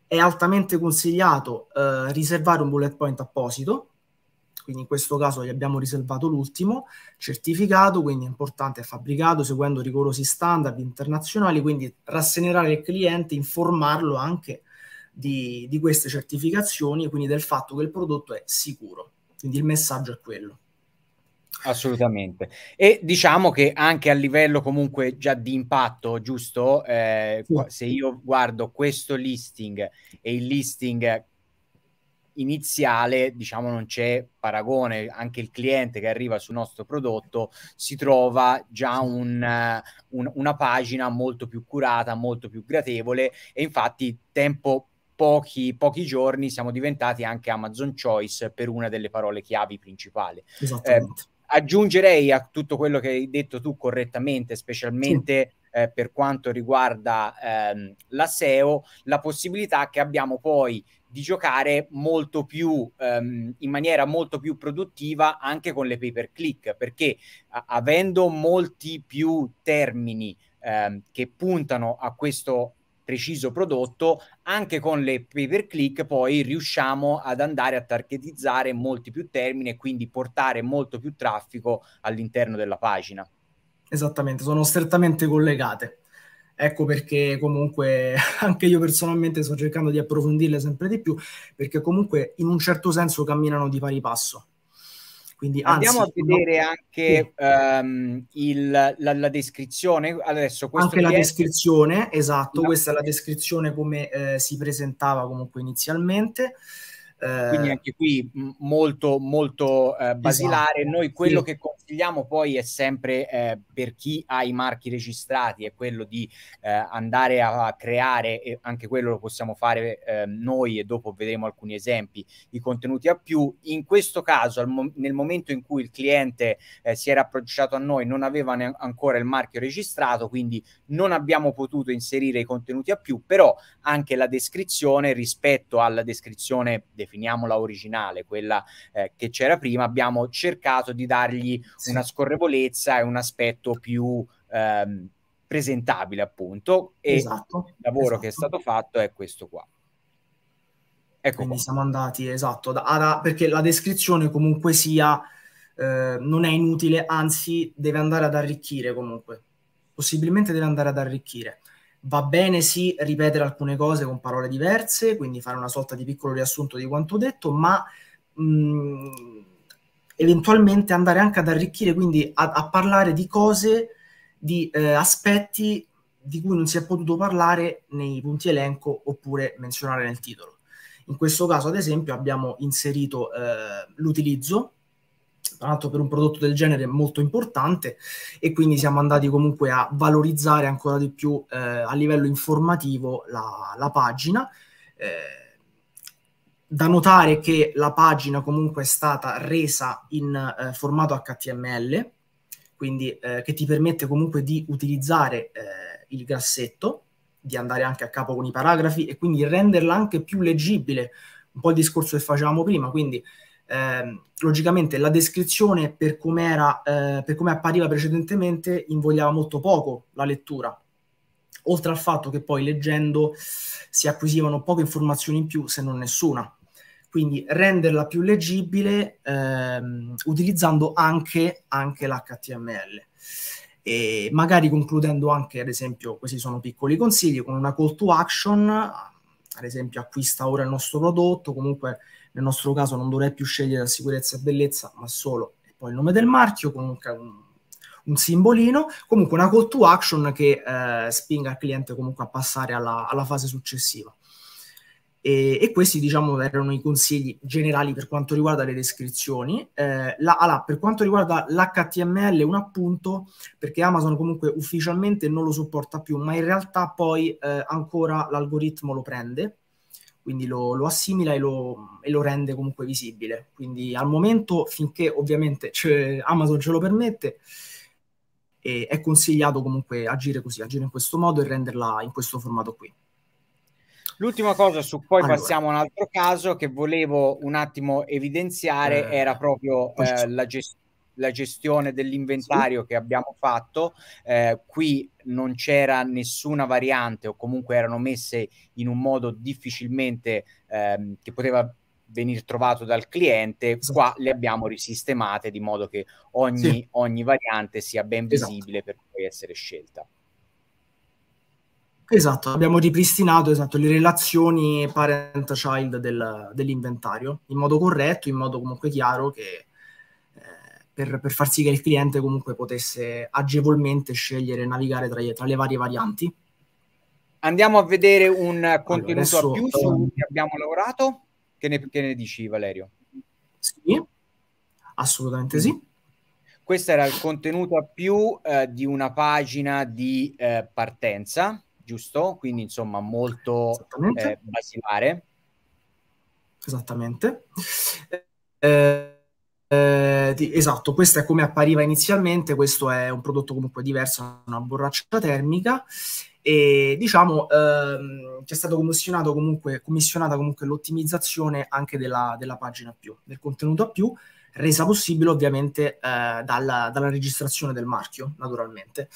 è altamente consigliato eh, riservare un bullet point apposito quindi in questo caso gli abbiamo riservato l'ultimo, certificato, quindi è importante, è fabbricato seguendo rigorosi standard internazionali, quindi rassegnare il cliente, informarlo anche di, di queste certificazioni e quindi del fatto che il prodotto è sicuro. Quindi il messaggio è quello. Assolutamente. E diciamo che anche a livello comunque già di impatto, giusto? Eh, se io guardo questo listing e il listing iniziale, diciamo, non c'è paragone. Anche il cliente che arriva sul nostro prodotto si trova già un, eh, un, una pagina molto più curata, molto più gradevole e infatti tempo Pochi, pochi, giorni siamo diventati anche Amazon Choice per una delle parole chiavi principali. Eh, aggiungerei a tutto quello che hai detto tu correttamente, specialmente sì. eh, per quanto riguarda ehm, la SEO, la possibilità che abbiamo poi di giocare molto più ehm, in maniera molto più produttiva anche con le pay per click perché a- avendo molti più termini ehm, che puntano a questo preciso prodotto anche con le pay per click poi riusciamo ad andare a targetizzare molti più termini e quindi portare molto più traffico all'interno della pagina esattamente sono strettamente collegate Ecco perché comunque anche io personalmente sto cercando di approfondirle sempre di più, perché comunque in un certo senso camminano di pari passo. Quindi, anzi, Andiamo a vedere no? anche um, il, la, la, descrizione. Adesso, anche la è... descrizione, esatto, no. questa è la descrizione come eh, si presentava comunque inizialmente. Quindi eh, anche qui molto, molto eh, esatto, basilare. Esatto. Noi quello sì. che consigliamo poi è sempre eh, per chi ha i marchi registrati, è quello di eh, andare a creare, e anche quello lo possiamo fare ehm, noi e dopo vedremo alcuni esempi, i contenuti a più. In questo caso, mo nel momento in cui il cliente eh, si era approcciato a noi, non aveva ancora il marchio registrato, quindi non abbiamo potuto inserire i contenuti a più, però anche la descrizione rispetto alla descrizione definitiva definiamola originale, quella eh, che c'era prima, abbiamo cercato di dargli sì. una scorrevolezza e un aspetto più ehm, presentabile, appunto. E esatto, il lavoro esatto. che è esatto. stato fatto è questo qua. Ecco Quindi qua. siamo andati, esatto, da, da, perché la descrizione comunque sia eh, non è inutile, anzi deve andare ad arricchire comunque. Possibilmente deve andare ad arricchire va bene sì ripetere alcune cose con parole diverse, quindi fare una sorta di piccolo riassunto di quanto detto, ma mh, mm, eventualmente andare anche ad arricchire, quindi a, a parlare di cose, di eh, aspetti di cui non si è potuto parlare nei punti elenco oppure menzionare nel titolo. In questo caso, ad esempio, abbiamo inserito eh, l'utilizzo tra l'altro per un prodotto del genere molto importante e quindi siamo andati comunque a valorizzare ancora di più eh, a livello informativo la, la pagina. Eh, da notare che la pagina comunque è stata resa in eh, formato HTML, quindi eh, che ti permette comunque di utilizzare eh, il grassetto, di andare anche a capo con i paragrafi e quindi renderla anche più leggibile, un po' il discorso che facevamo prima, quindi eh, logicamente la descrizione per come, era, eh, per come appariva precedentemente invogliava molto poco la lettura, oltre al fatto che poi leggendo si acquisivano poche informazioni in più, se non nessuna. Quindi renderla più leggibile ehm, utilizzando anche, anche l'HTML. E magari concludendo anche, ad esempio, questi sono piccoli consigli, con una call to action, ad esempio acquista ora il nostro prodotto, comunque nel nostro caso non dovrei più scegliere sicurezza e bellezza, ma solo e poi il nome del marchio, comunque un, un simbolino, comunque una call to action che eh, spinga il cliente comunque a passare alla, alla fase successiva. E, e, questi diciamo erano i consigli generali per quanto riguarda le descrizioni eh, la, la, per quanto riguarda l'HTML un appunto perché Amazon comunque ufficialmente non lo supporta più ma in realtà poi eh, ancora l'algoritmo lo prende quindi lo, lo assimila e lo, e lo, rende comunque visibile. Quindi al momento, finché ovviamente cioè, Amazon ce lo permette, eh, è consigliato comunque agire così, agire in questo modo e renderla in questo formato qui. L'ultima cosa su cui allora. passiamo a un altro caso che volevo un attimo evidenziare eh, era proprio eh, la gestione la gestione dell'inventario sì. che abbiamo fatto, eh, qui non c'era nessuna variante o comunque erano messe in un modo difficilmente ehm, che poteva venire trovato dal cliente, sì. Esatto. qua le abbiamo risistemate di modo che ogni, sì. ogni variante sia ben esatto. visibile esatto. per poi essere scelta. Esatto, abbiamo ripristinato esatto, le relazioni parent-child del, dell'inventario in modo corretto, in modo comunque chiaro che per, per, far sì che il cliente comunque potesse agevolmente scegliere e navigare tra, tra, le varie varianti. Andiamo a vedere un contenuto allora, adesso, a più su ehm, cui abbiamo lavorato. Che ne, che ne, dici, Valerio? Sì, assolutamente sì. Questo era il contenuto a più eh, di una pagina di eh, partenza, giusto? Quindi, insomma, molto eh, basilare. Esattamente. Eh, eh, esatto, questo è come appariva inizialmente, questo è un prodotto comunque diverso, una borraccia termica e diciamo ehm, c'è stata commissionato comunque, comunque l'ottimizzazione anche della, della, pagina a più, del contenuto a più, resa possibile ovviamente eh, dalla, dalla, registrazione del marchio, naturalmente.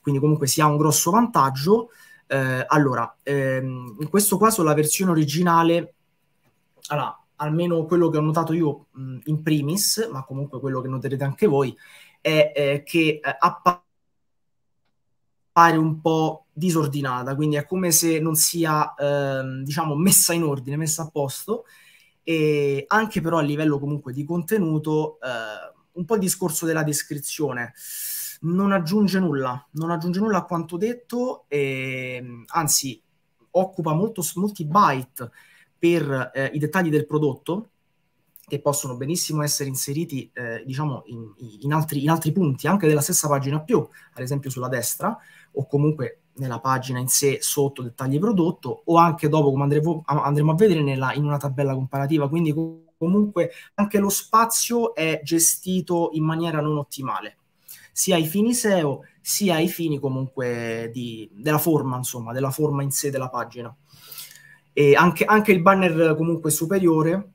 Quindi comunque si ha un grosso vantaggio. Eh, allora, ehm, in questo caso la versione originale... Allora, almeno quello che ho notato io mh, mm, in primis, ma comunque quello che noterete anche voi, è eh, che eh, appare un po' disordinata, quindi è come se non sia, eh, diciamo, messa in ordine, messa a posto, e anche però a livello comunque di contenuto, eh, un po' il discorso della descrizione non aggiunge nulla, non aggiunge nulla a quanto detto, e, ehm, anzi occupa molto, molti byte per eh, i dettagli del prodotto che possono benissimo essere inseriti eh, diciamo in, in, altri, in, altri, punti anche della stessa pagina più, ad esempio sulla destra o comunque nella pagina in sé sotto dettagli prodotto o anche dopo come andremo, andremo a vedere nella, in una tabella comparativa, quindi comunque anche lo spazio è gestito in maniera non ottimale sia ai fini SEO sia ai fini comunque di, della forma, insomma, della forma in sé della pagina e anche, anche il banner comunque superiore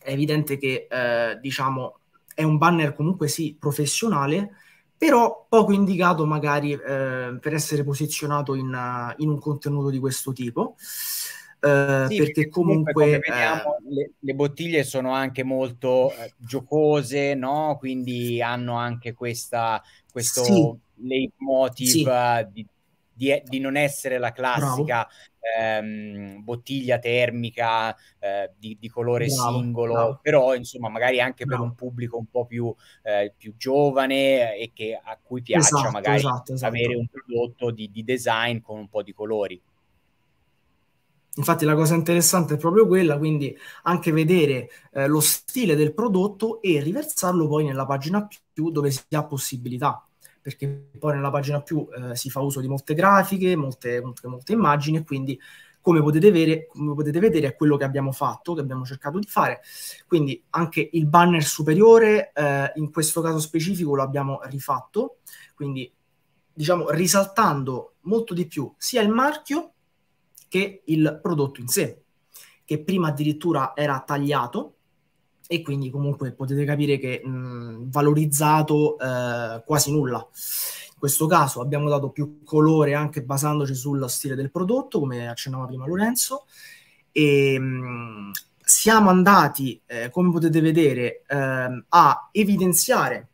è evidente che eh, diciamo è un banner comunque sì professionale però poco indicato magari eh, per essere posizionato in, in, un contenuto di questo tipo eh, sì, perché comunque, comunque eh, vediamo, le, le, bottiglie sono anche molto eh, giocose no quindi hanno anche questa questo sì. leitmotiv sì. Eh, di, di, di, non essere la classica Bravo ehm, bottiglia termica eh, di, di, colore bravo, singolo, bravo. però insomma magari anche bravo. per un pubblico un po' più, eh, più giovane eh, e che, a cui piaccia esatto, magari esatto, esatto. avere un prodotto di, di design con un po' di colori. Infatti la cosa interessante è proprio quella, quindi anche vedere eh, lo stile del prodotto e riversarlo poi nella pagina più dove si ha possibilità perché poi nella pagina più eh, si fa uso di molte grafiche, molte, molte, molte immagini quindi come potete, vedere, come potete, vedere, è quello che abbiamo fatto, che abbiamo cercato di fare. Quindi anche il banner superiore, eh, in questo caso specifico, lo abbiamo rifatto, quindi diciamo risaltando molto di più sia il marchio che il prodotto in sé, che prima addirittura era tagliato, e quindi comunque potete capire che mh, valorizzato eh, quasi nulla. In questo caso abbiamo dato più colore anche basandoci sullo stile del prodotto, come accennava prima Lorenzo, e mh, siamo andati, eh, come potete vedere, eh, a evidenziare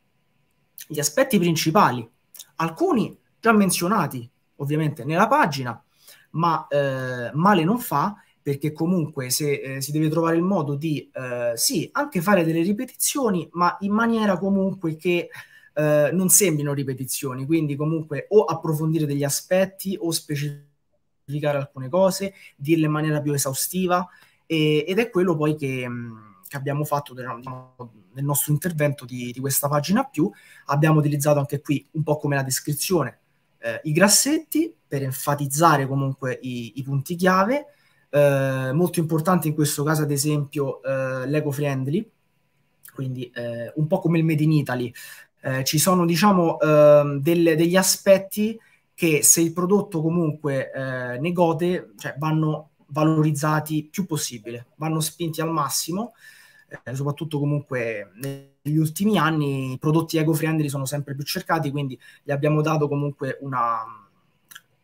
gli aspetti principali, alcuni già menzionati ovviamente nella pagina, ma eh, male non fa, perché comunque se, eh, si deve trovare il modo di, eh, sì, anche fare delle ripetizioni, ma in maniera comunque che eh, non sembrino ripetizioni, quindi comunque o approfondire degli aspetti o specificare alcune cose, dirle in maniera più esaustiva, e, ed è quello poi che... Mm, che abbiamo fatto diciamo, nel nostro intervento di, di, questa pagina più, abbiamo utilizzato anche qui un po' come la descrizione eh, i grassetti per enfatizzare comunque i, i punti chiave eh, molto importante in questo caso ad esempio eh, l'eco friendly, quindi eh, un po' come il Made in Italy. Eh, ci sono diciamo ehm, del, degli aspetti che se il prodotto comunque eh, ne gode, cioè vanno valorizzati più possibile, vanno spinti al massimo, soprattutto comunque negli ultimi anni i prodotti eco-friendly sono sempre più cercati, quindi gli abbiamo dato comunque una,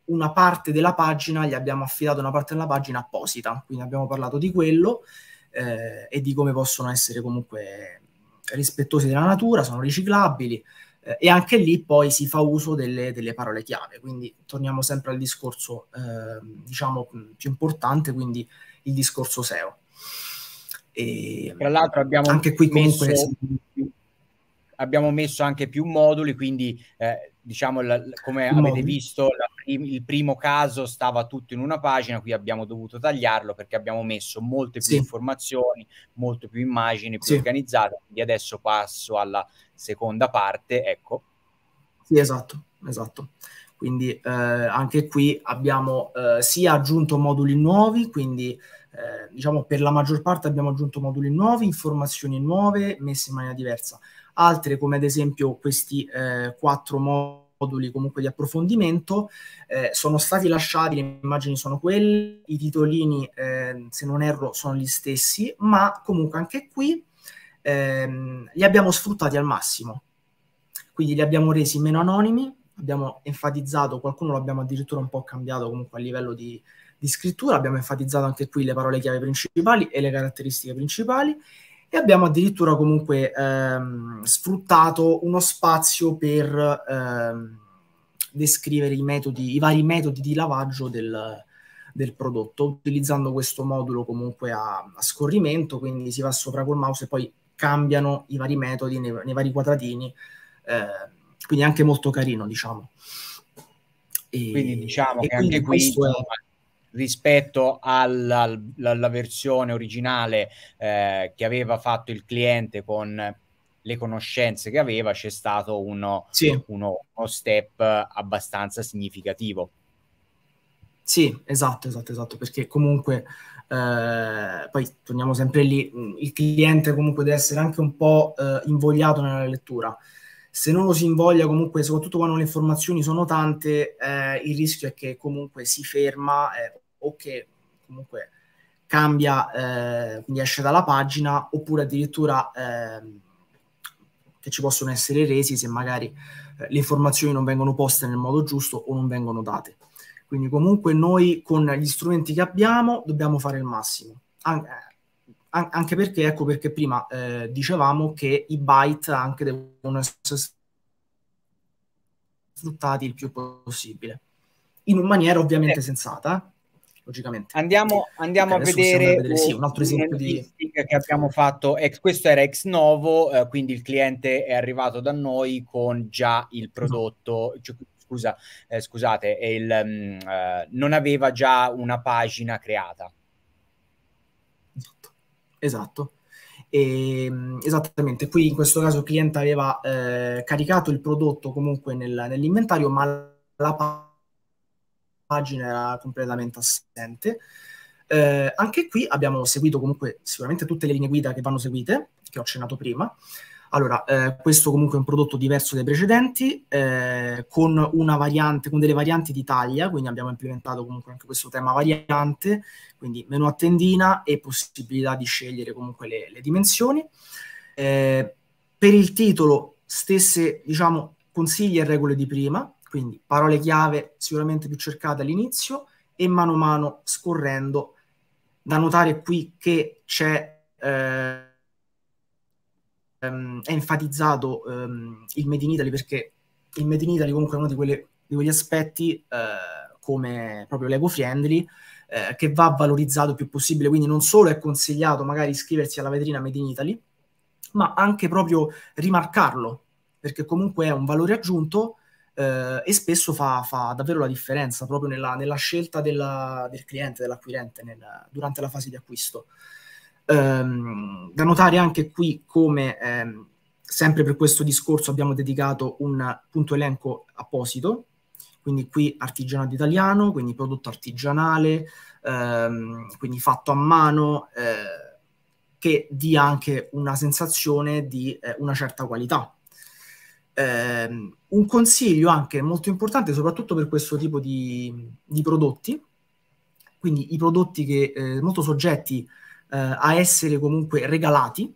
una parte della pagina, gli abbiamo affidato una parte della pagina apposita, quindi abbiamo parlato di quello eh, e di come possono essere comunque rispettosi della natura, sono riciclabili eh, e anche lì poi si fa uso delle, delle parole chiave, quindi torniamo sempre al discorso eh, diciamo più importante, quindi il discorso SEO. E, Tra l'altro abbiamo anche qui messo, comunque... Abbiamo messo anche più moduli, quindi eh, diciamo, la, come avete visto, prim- il primo caso stava tutto in una pagina, qui abbiamo dovuto tagliarlo perché abbiamo messo molte più sì. informazioni, molte più immagini, più sì. organizzate. Quindi adesso passo alla seconda parte, ecco. Sì, esatto, esatto. Quindi eh, anche qui abbiamo eh, sia aggiunto moduli nuovi, quindi eh, diciamo per la maggior parte abbiamo aggiunto moduli nuovi, informazioni nuove messe in maniera diversa altre come ad esempio questi eh, quattro moduli comunque di approfondimento eh, sono stati lasciati, le immagini sono quelle, i titolini eh, se non erro sono gli stessi, ma comunque anche qui ehm, li abbiamo sfruttati al massimo, quindi li abbiamo resi meno anonimi, abbiamo enfatizzato, qualcuno l'abbiamo addirittura un po' cambiato comunque a livello di, di scrittura, abbiamo enfatizzato anche qui le parole chiave principali e le caratteristiche principali e abbiamo addirittura comunque ehm, sfruttato uno spazio per ehm, descrivere i, metodi, i vari metodi di lavaggio del, del prodotto, utilizzando questo modulo comunque a, a, scorrimento, quindi si va sopra col mouse e poi cambiano i vari metodi nei, nei vari quadratini, eh, quindi anche molto carino, diciamo. E, quindi diciamo e che quindi anche questo qui, è rispetto alla, alla versione originale eh, che aveva fatto il cliente con le conoscenze che aveva, c'è stato uno, sì. uno, uno step abbastanza significativo. Sì, esatto, esatto, esatto, perché comunque eh, poi torniamo sempre lì, mm, il cliente comunque deve essere anche un po' eh, invogliato nella lettura. Se non lo si invoglia comunque, soprattutto quando le informazioni sono tante, eh, il rischio è che comunque si ferma, eh, o che comunque cambia, eh, quindi esce dalla pagina, oppure addirittura eh, che ci possono essere resi se magari eh, le informazioni non vengono poste nel modo giusto o non vengono date. Quindi comunque noi con gli strumenti che abbiamo dobbiamo fare il massimo. An- eh, an- anche perché, ecco perché prima eh, dicevamo che i byte anche devono essere sfruttati il più possibile, in maniera ovviamente eh. sensata logicamente. Andiamo, andiamo okay, a vedere, a vedere sì, un altro esempio di... che abbiamo fatto. Ex, questo era ex novo, eh, quindi il cliente è arrivato da noi con già il prodotto, no. cioè, scusa, eh, scusate, il, um, eh, non aveva già una pagina creata. Esatto. esatto. E, ehm, esattamente, qui in questo caso il cliente aveva eh, caricato il prodotto comunque nel, nell'inventario, ma la pagina pagina era completamente assente. Eh, anche qui abbiamo seguito comunque sicuramente tutte le linee guida che vanno seguite, che ho accennato prima. Allora, eh, questo comunque è un prodotto diverso dai precedenti, eh, con, variante, con delle varianti di taglia, quindi abbiamo implementato comunque anche questo tema variante, quindi menu a tendina e possibilità di scegliere comunque le, le dimensioni. Eh, per il titolo, stesse diciamo, consigli e regole di prima, quindi parole chiave sicuramente più cercate all'inizio e mano a mano scorrendo. Da notare qui che c'è... Eh, ehm, è enfatizzato um, il Made in Italy perché il Made in Italy comunque è uno di, quelle, di quegli aspetti uh, come proprio l'eco friendly eh, che va valorizzato il più possibile quindi non solo è consigliato magari iscriversi alla vetrina Made in Italy ma anche proprio rimarcarlo perché comunque è un valore aggiunto eh, e spesso fa, fa, davvero la differenza proprio nella, nella scelta della, del cliente, dell'acquirente nel, durante la fase di acquisto. Um, da notare anche qui come ehm, sempre per questo discorso abbiamo dedicato un punto elenco apposito, quindi qui artigianato italiano, quindi prodotto artigianale, ehm, quindi fatto a mano, eh, che dia anche una sensazione di eh, una certa qualità, Ehm, un consiglio anche molto importante, soprattutto per questo tipo di, di prodotti, quindi i prodotti che eh, molto soggetti eh, a essere comunque regalati,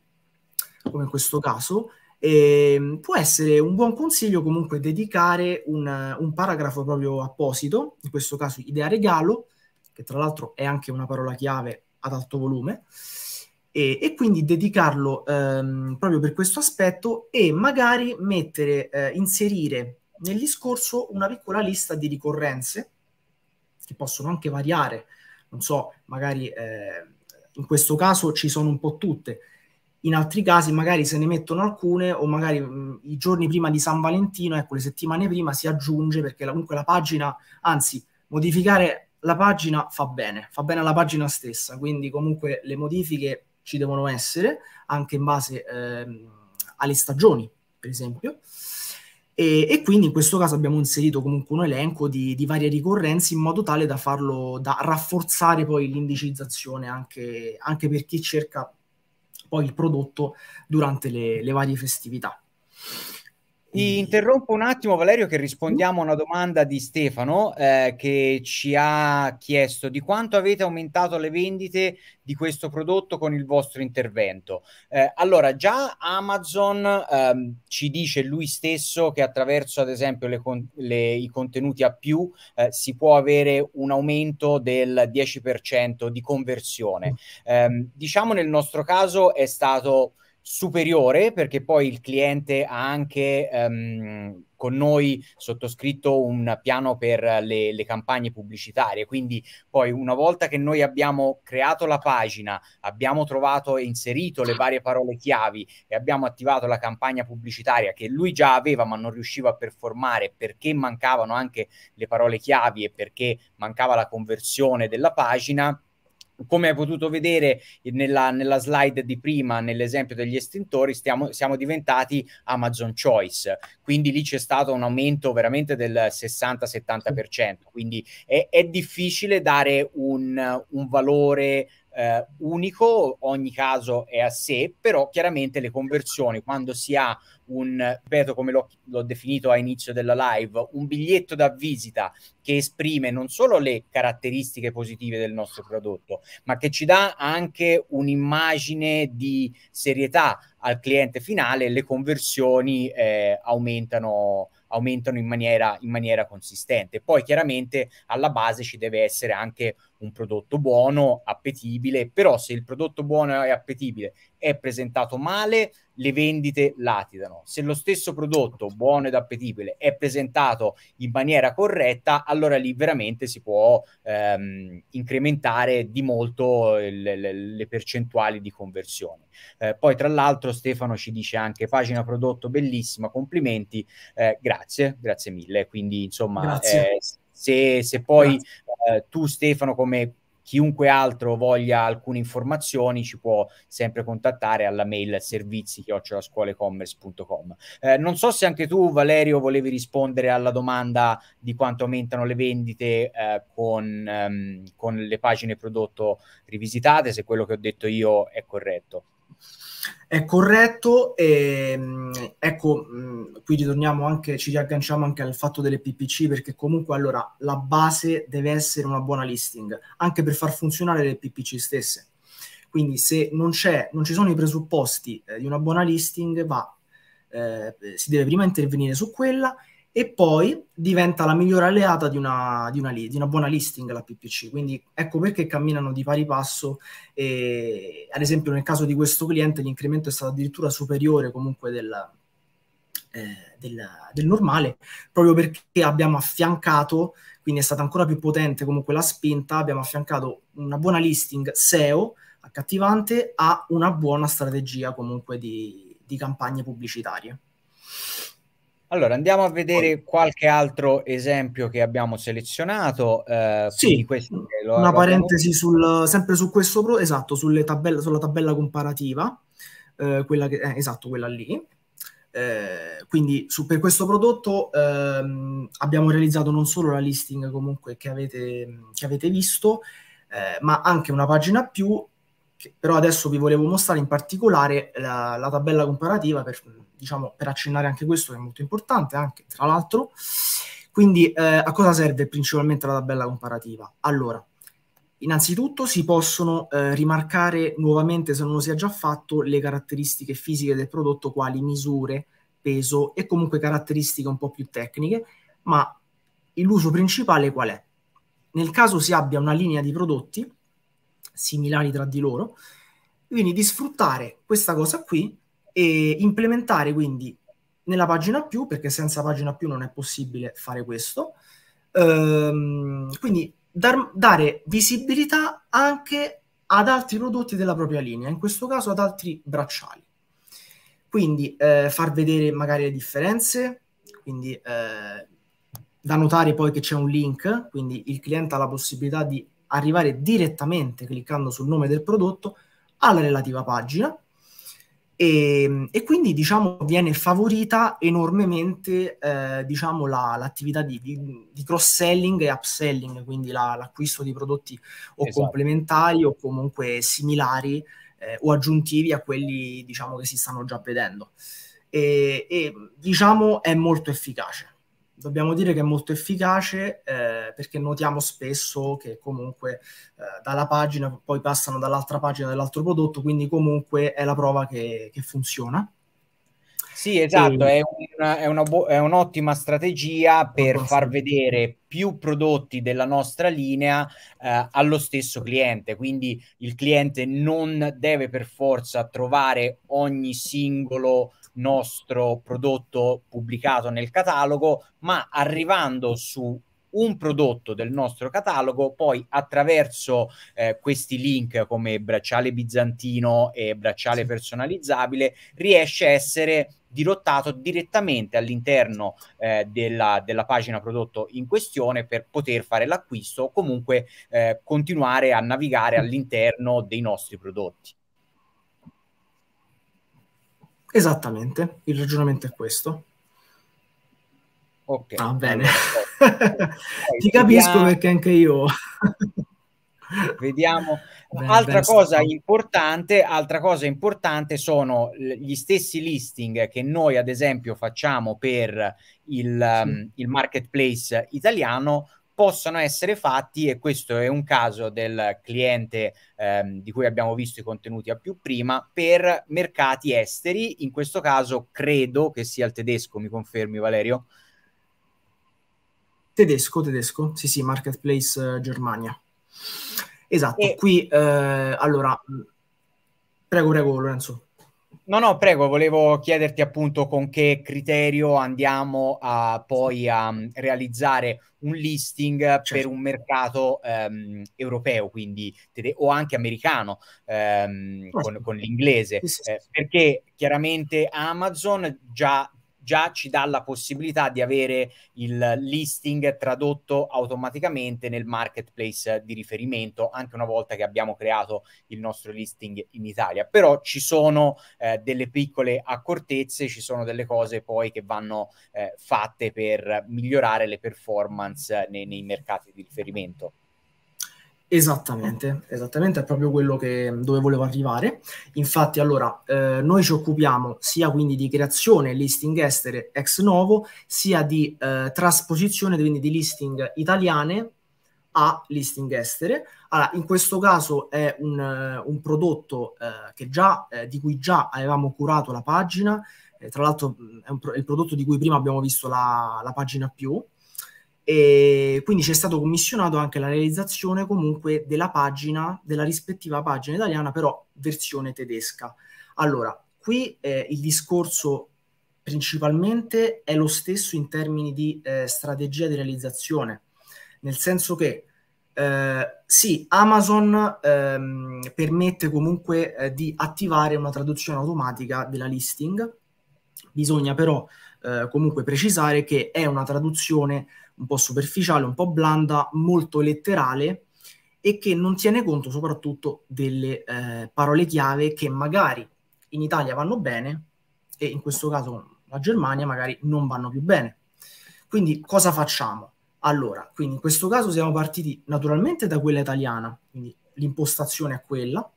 come in questo caso, e ehm, può essere un buon consiglio comunque dedicare un, un, paragrafo proprio apposito, in questo caso idea regalo, che tra l'altro è anche una parola chiave ad alto volume, e, e quindi dedicarlo ehm, proprio per questo aspetto e magari mettere, eh, inserire nel discorso una piccola lista di ricorrenze che possono anche variare, non so, magari eh, in questo caso ci sono un po' tutte, in altri casi magari se ne mettono alcune o magari mh, mm, i giorni prima di San Valentino, ecco le settimane prima si aggiunge perché la, comunque la pagina, anzi modificare la pagina fa bene, fa bene alla pagina stessa, quindi comunque le modifiche ci devono essere, anche in base ehm, alle stagioni, per esempio. E, e, quindi in questo caso abbiamo inserito comunque un elenco di, di, varie ricorrenze in modo tale da farlo, da rafforzare poi l'indicizzazione anche, anche per chi cerca poi il prodotto durante le, le varie festività. Mm. Interrompo un attimo Valerio che rispondiamo a una domanda di Stefano eh, che ci ha chiesto di quanto avete aumentato le vendite di questo prodotto con il vostro intervento. Eh, allora già Amazon ehm, ci dice lui stesso che attraverso ad esempio le con- le, i contenuti a più eh, si può avere un aumento del 10% di conversione. Mm. Ehm, diciamo nel nostro caso è stato superiore perché poi il cliente ha anche ehm, con noi sottoscritto un piano per le, le, campagne pubblicitarie quindi poi una volta che noi abbiamo creato la pagina abbiamo trovato e inserito le varie parole chiavi e abbiamo attivato la campagna pubblicitaria che lui già aveva ma non riusciva a performare perché mancavano anche le parole chiavi e perché mancava la conversione della pagina come hai potuto vedere nella, nella, slide di prima, nell'esempio degli estintori, stiamo, siamo diventati Amazon Choice, quindi lì c'è stato un aumento veramente del 60-70%, quindi è, è difficile dare un, un valore eh, unico, ogni caso è a sé, però chiaramente le conversioni quando si ha un, ripeto come l'ho, l'ho definito a inizio della live, un biglietto da visita che esprime non solo le caratteristiche positive del nostro prodotto, ma che ci dà anche un'immagine di serietà al cliente finale, le conversioni eh, aumentano aumentano in maniera, in maniera consistente. Poi chiaramente alla base ci deve essere anche un prodotto buono, appetibile, però se il prodotto buono e appetibile è presentato male, le vendite latitano. Se lo stesso prodotto buono ed appetibile è presentato in maniera corretta, allora lì veramente si può ehm, incrementare di molto le, le, le percentuali di conversione. Eh, poi tra l'altro Stefano ci dice anche pagina prodotto bellissima, complimenti, eh, grazie grazie, grazie mille. Quindi insomma, eh, se, se, poi eh, tu Stefano come chiunque altro voglia alcune informazioni ci può sempre contattare alla mail servizi-scuolecommerce.com. Eh, non so se anche tu Valerio volevi rispondere alla domanda di quanto aumentano le vendite eh, con, ehm, con le pagine prodotto rivisitate, se quello che ho detto io è corretto è corretto e mm, ecco mm, qui ritorniamo anche ci riagganciamo anche al fatto delle PPC perché comunque allora la base deve essere una buona listing anche per far funzionare le PPC stesse quindi se non, non ci sono i presupposti eh, di una buona listing va eh, si deve prima intervenire su quella e poi diventa la migliore alleata di una, di una, di una buona listing la PPC. Quindi ecco perché camminano di pari passo. E, ad esempio, nel caso di questo cliente, l'incremento è stato addirittura superiore comunque del, eh, del, del normale, proprio perché abbiamo affiancato, quindi è stata ancora più potente comunque la spinta, abbiamo affiancato una buona listing SEO accattivante a una buona strategia comunque di, di campagne pubblicitarie. Allora, andiamo a vedere qualche altro esempio che abbiamo selezionato. Eh, sì, lo, una lo parentesi sul, sempre su questo, pro, esatto, tabelle, sulla tabella comparativa, eh, quella che, eh, esatto, quella lì. Eh, quindi su, per questo prodotto ehm, abbiamo realizzato non solo la listing comunque che avete, che avete visto, eh, ma anche una pagina più, che, però adesso vi volevo mostrare in particolare la, la tabella comparativa per diciamo, per accennare anche questo, che è molto importante, anche tra l'altro. Quindi eh, a cosa serve principalmente la tabella comparativa? Allora, innanzitutto si possono eh, rimarcare nuovamente, se non lo si è già fatto, le caratteristiche fisiche del prodotto, quali misure, peso e comunque caratteristiche un po' più tecniche, ma l'uso principale qual è? Nel caso si abbia una linea di prodotti similari tra di loro, quindi di sfruttare questa cosa qui e implementare quindi nella pagina più, perché senza pagina più non è possibile fare questo, ehm, quindi dar, dare visibilità anche ad altri prodotti della propria linea, in questo caso ad altri bracciali. Quindi eh, far vedere magari le differenze, quindi eh, da notare poi che c'è un link, quindi il cliente ha la possibilità di arrivare direttamente cliccando sul nome del prodotto alla relativa pagina e, ehm, e, quindi diciamo viene favorita enormemente eh, diciamo, la, l'attività di, di, di, cross selling e upselling, quindi la, l'acquisto di prodotti o esatto. complementari o comunque similari eh, o aggiuntivi a quelli diciamo, che si stanno già vedendo. E, e diciamo è molto efficace dobbiamo dire che è molto efficace eh, perché notiamo spesso che comunque eh, dalla pagina poi passano dall'altra pagina dell'altro prodotto, quindi comunque è la prova che, che funziona. Sì, esatto, e... è, una, è, una bo- è, un'ottima strategia per far vedere più prodotti della nostra linea eh, allo stesso cliente, quindi il cliente non deve per forza trovare ogni singolo nostro prodotto pubblicato nel catalogo, ma arrivando su un prodotto del nostro catalogo, poi attraverso eh, questi link come bracciale bizantino e bracciale sì. personalizzabile riesce a essere dirottato direttamente all'interno eh, della, della, pagina prodotto in questione per poter fare l'acquisto o comunque eh, continuare a navigare all'interno dei nostri prodotti. Esattamente, il ragionamento è questo. Ok. Va ah, bene. Ti capisco perché anche io. Vediamo. Beh, altra, cosa importante, altra cosa importante sono gli stessi listing che noi, ad esempio, facciamo per il, sì. um, il marketplace italiano possono essere fatti, e questo è un caso del cliente ehm, di cui abbiamo visto i contenuti a più prima, per mercati esteri, in questo caso credo che sia il tedesco, mi confermi Valerio? Tedesco, tedesco, sì sì, Marketplace eh, Germania. Esatto, e... qui eh, allora, prego, prego Lorenzo. No, no, prego, volevo chiederti appunto con che criterio andiamo a, poi a mm, realizzare un listing certo. per un mercato ehm, europeo, quindi o anche americano ehm, con, con, l'inglese, eh, perché chiaramente Amazon già già ci dà la possibilità di avere il listing tradotto automaticamente nel marketplace di riferimento anche una volta che abbiamo creato il nostro listing in Italia. Però ci sono eh, delle piccole accortezze, ci sono delle cose poi che vanno eh, fatte per migliorare le performance eh, nei, nei mercati di riferimento. Esattamente, esattamente, è proprio quello che, dove volevo arrivare. Infatti, allora, eh, noi ci occupiamo sia quindi di creazione listing estere ex novo, sia di eh, trasposizione, quindi di listing italiane a listing estere. Allora, in questo caso è un, eh, un prodotto eh, già, eh, di cui già avevamo curato la pagina, eh, tra l'altro è, pro- è, il prodotto di cui prima abbiamo visto la, la pagina più, e quindi c'è stato commissionato anche la realizzazione comunque della pagina, della rispettiva pagina italiana, però versione tedesca. Allora, qui eh, il discorso principalmente è lo stesso in termini di eh, strategia di realizzazione, nel senso che eh, sì, Amazon ehm, permette comunque eh, di attivare una traduzione automatica della listing, bisogna però eh, comunque precisare che è una traduzione un po' superficiale, un po' blanda, molto letterale e che non tiene conto soprattutto delle eh, parole chiave che magari in Italia vanno bene e in questo caso la Germania magari non vanno più bene. Quindi cosa facciamo? Allora, quindi in questo caso siamo partiti naturalmente da quella italiana, quindi l'impostazione è quella,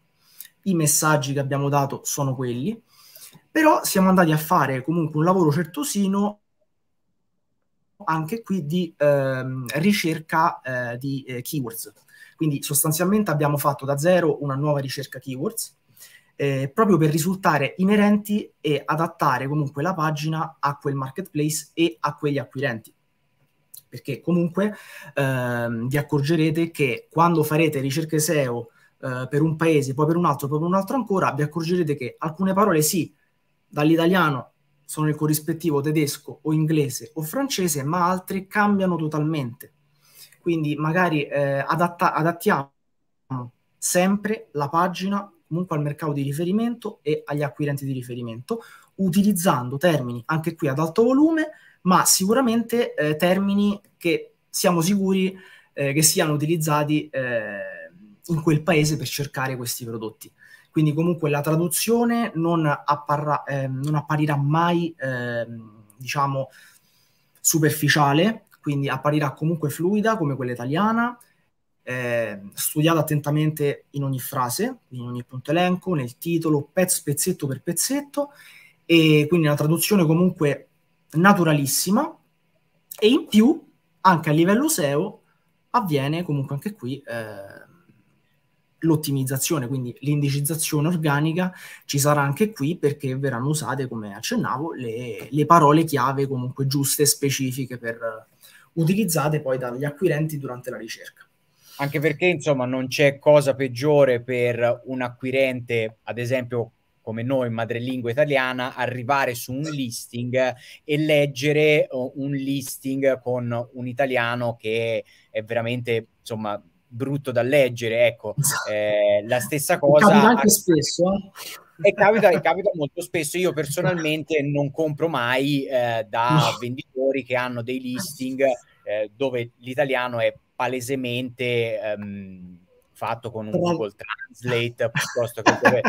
i messaggi che abbiamo dato sono quelli, però siamo andati a fare comunque un lavoro certosino anche qui di ehm, ricerca eh, di eh, keywords. Quindi sostanzialmente abbiamo fatto da zero una nuova ricerca keywords eh, proprio per risultare inerenti e adattare comunque la pagina a quel marketplace e a quegli acquirenti. Perché comunque ehm, vi accorgerete che quando farete ricerche SEO eh, per un paese, poi per un altro, poi per un altro ancora, vi accorgerete che alcune parole sì, dall'italiano sono il corrispettivo tedesco o inglese o francese, ma altri cambiano totalmente. Quindi magari eh, adatta- adattiamo sempre la pagina comunque al mercato di riferimento e agli acquirenti di riferimento, utilizzando termini anche qui ad alto volume, ma sicuramente eh, termini che siamo sicuri eh, che siano utilizzati eh, in quel paese per cercare questi prodotti quindi comunque la traduzione non, apparrà, eh, non apparirà mai, eh, diciamo, superficiale, quindi apparirà comunque fluida come quella italiana, eh, studiata attentamente in ogni frase, in ogni punto elenco, nel titolo, pezzo, pezzetto per pezzetto, e quindi una traduzione comunque naturalissima e in più anche a livello SEO avviene comunque anche qui eh, l'ottimizzazione, quindi l'indicizzazione organica ci sarà anche qui perché verranno usate, come accennavo, le, le parole chiave comunque giuste e specifiche per, eh, utilizzate poi dagli acquirenti durante la ricerca. Anche perché insomma non c'è cosa peggiore per un acquirente, ad esempio come noi madrelingua italiana, arrivare su un listing e leggere eh, un listing con un italiano che è veramente insomma brutto da leggere, ecco, esatto. eh, la stessa cosa... Capita anche spesso, e capita, capita, molto spesso. Io personalmente non compro mai eh, da venditori che hanno dei listing eh, dove l'italiano è palesemente ehm, fatto con un Google Translate piuttosto che dove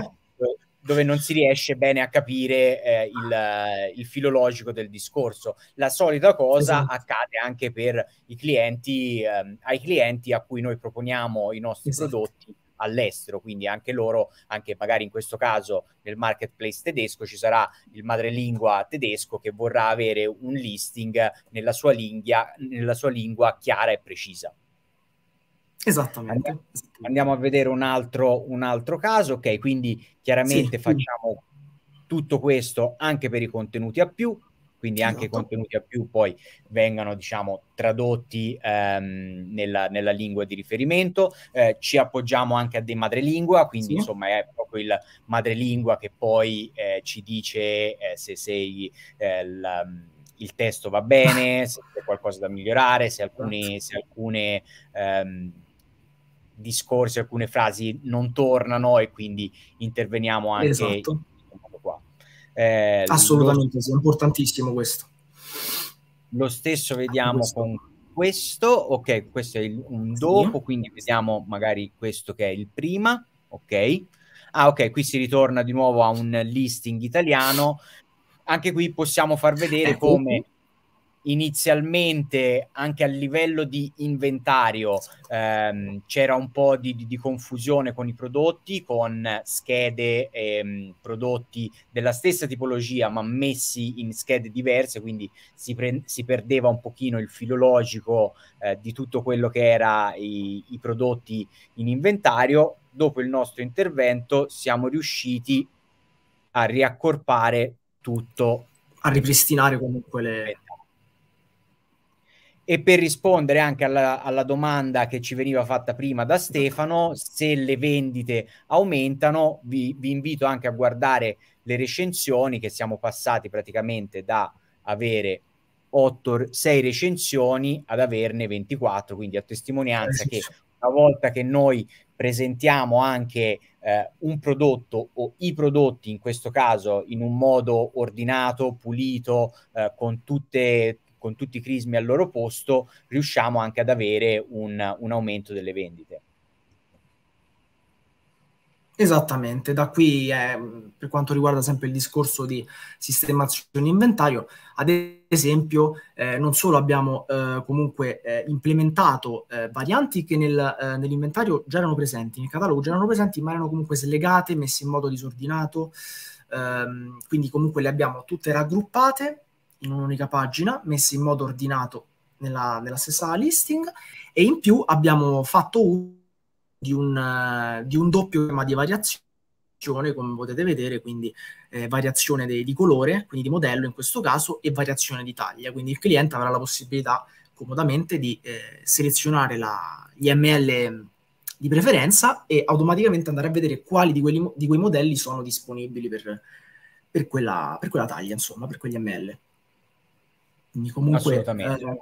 dove non si riesce bene a capire eh, il, eh, il filologico del discorso. La solita cosa esatto. accade anche per i clienti, ehm, ai clienti a cui noi proponiamo i nostri esatto. prodotti all'estero, quindi anche loro, anche magari in questo caso nel marketplace tedesco ci sarà il madrelingua tedesco che vorrà avere un listing nella sua lingua, nella sua lingua chiara e precisa. Esattamente. Andiamo, andiamo a vedere un altro, un altro, caso, ok? Quindi chiaramente sì. facciamo tutto questo anche per i contenuti a più, quindi anche i esatto. contenuti a più poi vengano diciamo tradotti ehm, nella, nella, lingua di riferimento eh, ci appoggiamo anche a dei madrelingua quindi sì. insomma è proprio il madrelingua che poi eh, ci dice eh, se sei eh, la, il testo va bene se c'è qualcosa da migliorare se alcune, esatto. se alcune ehm, discorsi, alcune frasi non tornano e quindi interveniamo anche esatto. qua. Eh, Assolutamente, lo... è importantissimo questo. Lo stesso vediamo questo. con questo, ok, questo è il, un dopo, sì. quindi vediamo magari questo che è il prima, ok. Ah, ok, qui si ritorna di nuovo a un listing italiano. Anche qui possiamo far vedere ecco. come inizialmente anche a livello di inventario ehm, c'era un po' di, di, di, confusione con i prodotti, con schede ehm, prodotti della stessa tipologia ma messi in schede diverse, quindi si, pre- si perdeva un pochino il filologico eh, di tutto quello che era i, i prodotti in inventario. Dopo il nostro intervento siamo riusciti a riaccorpare tutto. A ripristinare comunque le eh, e per rispondere anche alla, alla, domanda che ci veniva fatta prima da Stefano, se le vendite aumentano, vi, vi invito anche a guardare le recensioni che siamo passati praticamente da avere 8, 6 recensioni ad averne 24, quindi a testimonianza eh che una volta che noi presentiamo anche eh, un prodotto o i prodotti in questo caso in un modo ordinato, pulito, eh, con tutte, con tutti i crismi al loro posto, riusciamo anche ad avere un, un aumento delle vendite. Esattamente, da qui è, per quanto riguarda sempre il discorso di sistemazione inventario, ad esempio eh, non solo abbiamo eh, comunque eh, implementato eh, varianti che nel, eh, nell'inventario già erano presenti, nel catalogo già erano presenti, ma erano comunque slegate, messe in modo disordinato, ehm, quindi comunque le abbiamo tutte raggruppate in un'unica pagina, messi in modo ordinato nella, nella, stessa listing e in più abbiamo fatto uso di un, eh, di un doppio tema di variazione come potete vedere, quindi eh, variazione de- di colore, quindi di modello in questo caso, e variazione di taglia. Quindi il cliente avrà la possibilità comodamente di eh, selezionare la, gli ML di preferenza e automaticamente andare a vedere quali di, quelli, di quei modelli sono disponibili per, per, quella, per quella taglia, insomma, per quegli ML. Quindi comunque... Eh,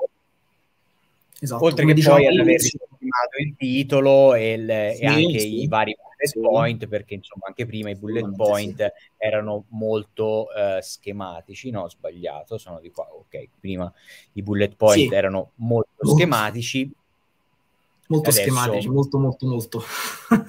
esatto, Oltre che diciamo, poi ad aver ultimato il titolo e, il, sì, e anche sì. i vari bullet point, perché insomma anche prima i bullet point sì. erano molto uh, schematici, no, sbagliato, sono di qua, ok, prima i bullet point erano molto schematici, molto adesso, schematici, molto molto molto.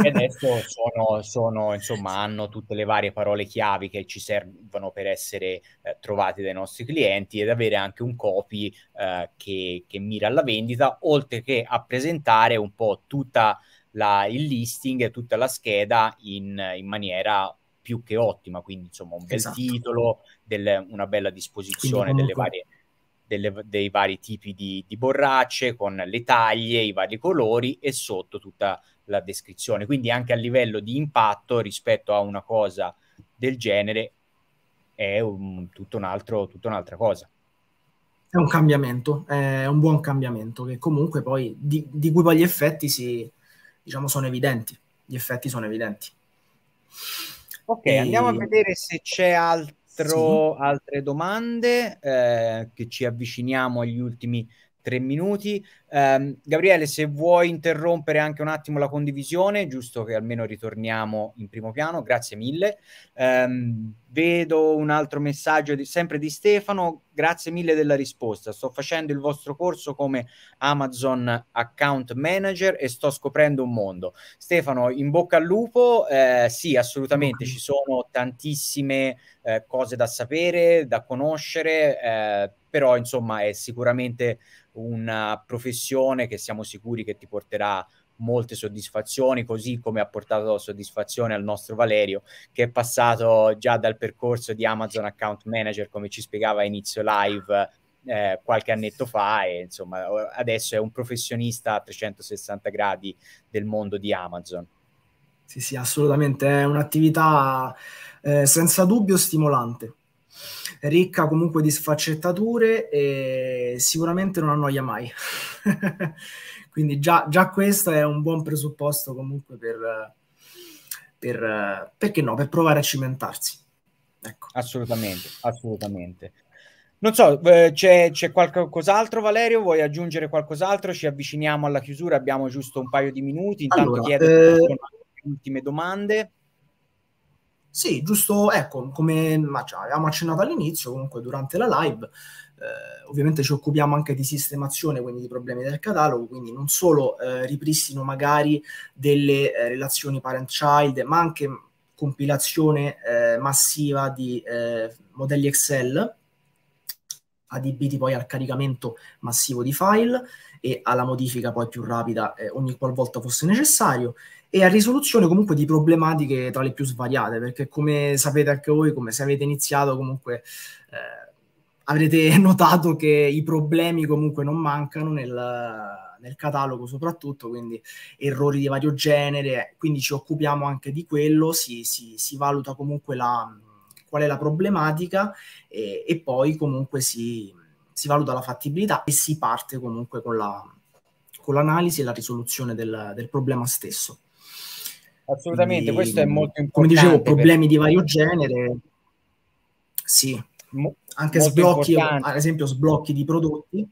e adesso sono, sono, insomma, hanno tutte le varie parole chiavi che ci servono per essere eh, trovate dai nostri clienti ed avere anche un copy eh, che, che, mira alla vendita, oltre che a presentare un po' tutta la, il listing e tutta la scheda in, in maniera più che ottima, quindi insomma un bel esatto. titolo, del, una bella disposizione comunque... delle varie delle, dei vari tipi di, di, borracce, con le taglie, i vari colori e sotto tutta la descrizione. Quindi anche a livello di impatto rispetto a una cosa del genere è un, tutto un altro, tutta un'altra cosa. È un cambiamento, è un buon cambiamento che comunque poi di, di cui poi gli effetti si, diciamo, sono evidenti. Gli effetti sono evidenti. Ok, e... andiamo a vedere se c'è altro altro, sì. altre domande eh, che ci avviciniamo agli ultimi tre minuti. Eh, Gabriele, se vuoi interrompere anche un attimo la condivisione, giusto che almeno ritorniamo in primo piano, grazie mille. Eh, Vedo un altro messaggio di, sempre di Stefano, grazie mille della risposta. Sto facendo il vostro corso come Amazon Account Manager e sto scoprendo un mondo. Stefano, in bocca al lupo, eh, sì, assolutamente, ci sono tantissime eh, cose da sapere, da conoscere, eh, però insomma è sicuramente una professione che siamo sicuri che ti porterà a molte soddisfazioni, così come ha portato soddisfazione al nostro Valerio, che è passato già dal percorso di Amazon Account Manager, come ci spiegava a inizio live eh, qualche annetto fa, e insomma adesso è un professionista a 360 gradi del mondo di Amazon. Sì, sì, assolutamente, è un'attività eh, senza dubbio stimolante ricca comunque di sfaccettature e sicuramente non annoia mai. Quindi già, già questo è un buon presupposto comunque per, per, perché no, per provare a cimentarsi. Ecco. Assolutamente, assolutamente. Non so, eh, c'è, c'è qualcos'altro Valerio? Vuoi aggiungere qualcos'altro? Ci avviciniamo alla chiusura, abbiamo giusto un paio di minuti. Intanto allora, chiedo eh... le ultime domande. Sì, giusto, ecco, come avevamo accennato all'inizio, comunque durante la live, eh, ovviamente ci occupiamo anche di sistemazione, quindi di problemi del catalogo, quindi non solo eh, ripristino magari delle eh, relazioni parent-child, ma anche compilazione eh, massiva di eh, modelli Excel adibiti poi al caricamento massivo di file e alla modifica poi più rapida eh, ogni qualvolta fosse necessario e a risoluzione comunque di problematiche tra le più svariate perché come sapete anche voi, come se avete iniziato comunque avrete notato che i problemi comunque non mancano nel, nel, catalogo soprattutto, quindi errori di vario genere, quindi ci occupiamo anche di quello, si, si, si valuta comunque la, qual è la problematica e, e poi comunque si, si, valuta la fattibilità e si parte comunque con, la, con l'analisi e la risoluzione del, del problema stesso. Assolutamente, quindi, questo è molto importante. Come dicevo, problemi perché... di vario genere, sì, Mo- anche molto sblocchi, importante. ad esempio sblocchi di prodotti,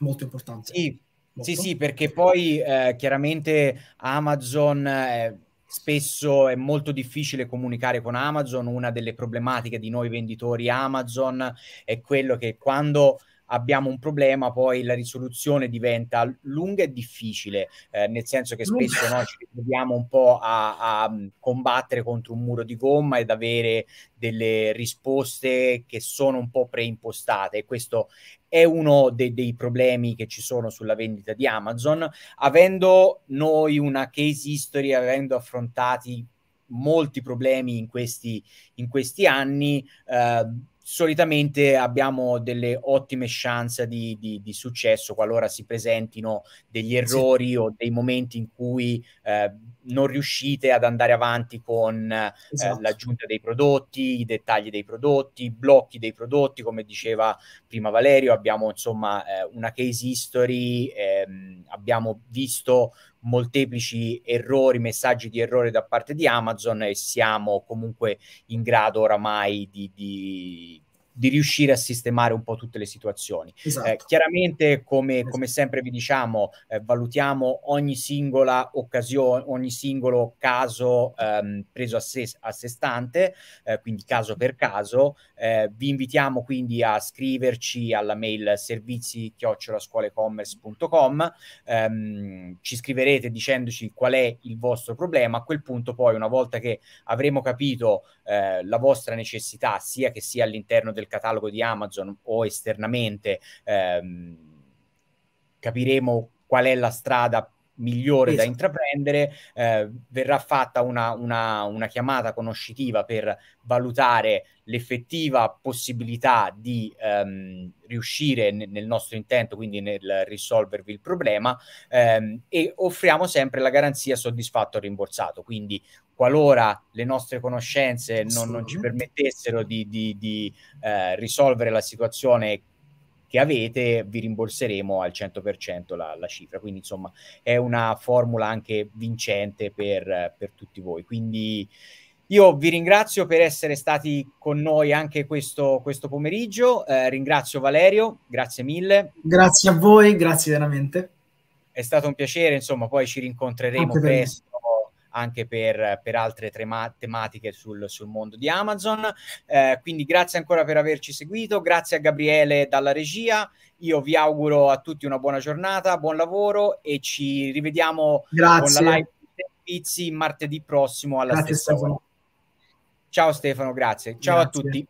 molto importante. Sì, molto. sì, sì, perché poi eh, chiaramente Amazon... Eh, spesso è molto difficile comunicare con Amazon, una delle problematiche di noi venditori Amazon è quello che quando abbiamo un problema, poi la risoluzione diventa lunga e difficile, eh, nel senso che spesso noi ci troviamo un po' a, a mm, combattere contro un muro di gomma ed avere delle risposte che sono un po' preimpostate questo è uno dei, dei, problemi che ci sono sulla vendita di Amazon. Avendo noi una case history, avendo affrontati molti problemi in questi, in questi anni, eh, solitamente abbiamo delle ottime chance di, di, di successo qualora si presentino degli errori sì. o dei momenti in cui eh, non riuscite ad andare avanti con eh, esatto. l'aggiunta dei prodotti, i dettagli dei prodotti, i blocchi dei prodotti, come diceva prima Valerio, abbiamo insomma eh, una case history eh, ehm, abbiamo visto molteplici errori, messaggi di errore da parte di Amazon e siamo comunque in grado oramai di, di di riuscire a sistemare un po' tutte le situazioni. Eh, esatto. Eh, chiaramente, come, esatto. come, sempre vi diciamo, eh, valutiamo ogni singola occasione, ogni singolo caso ehm, preso a sé, a sé stante, eh, quindi caso per caso. Eh, vi invitiamo quindi a scriverci alla mail servizi chiocciolacuolecommerce.com. Ehm, ci scriverete dicendoci qual è il vostro problema. A quel punto, poi, una volta che avremo capito eh, la vostra necessità, sia che sia all'interno del del catalogo di Amazon o esternamente ehm, capiremo qual è la strada migliore esatto. da intraprendere, eh, verrà fatta una, una, una, chiamata conoscitiva per valutare l'effettiva possibilità di ehm, riuscire n- nel nostro intento, quindi nel risolvervi il problema, ehm, e offriamo sempre la garanzia soddisfatto o rimborsato, quindi qualora le nostre conoscenze non, non ci permettessero di, di, di eh, risolvere la situazione che avete, vi rimborseremo al 100% la, la, cifra. Quindi, insomma, è una formula anche vincente per, per tutti voi. Quindi, io vi ringrazio per essere stati con noi anche questo, questo pomeriggio. Eh, ringrazio Valerio, grazie mille. Grazie a voi, grazie veramente. È stato un piacere, insomma, poi ci rincontreremo presto anche per, per altre trema- tematiche sul, sul, mondo di Amazon. Eh, quindi grazie ancora per averci seguito, grazie a Gabriele dalla regia. Io vi auguro a tutti una buona giornata, buon lavoro e ci rivediamo grazie. con la live di servizi martedì prossimo alla grazie stessa ora. Ciao Stefano, grazie. Ciao grazie. a tutti.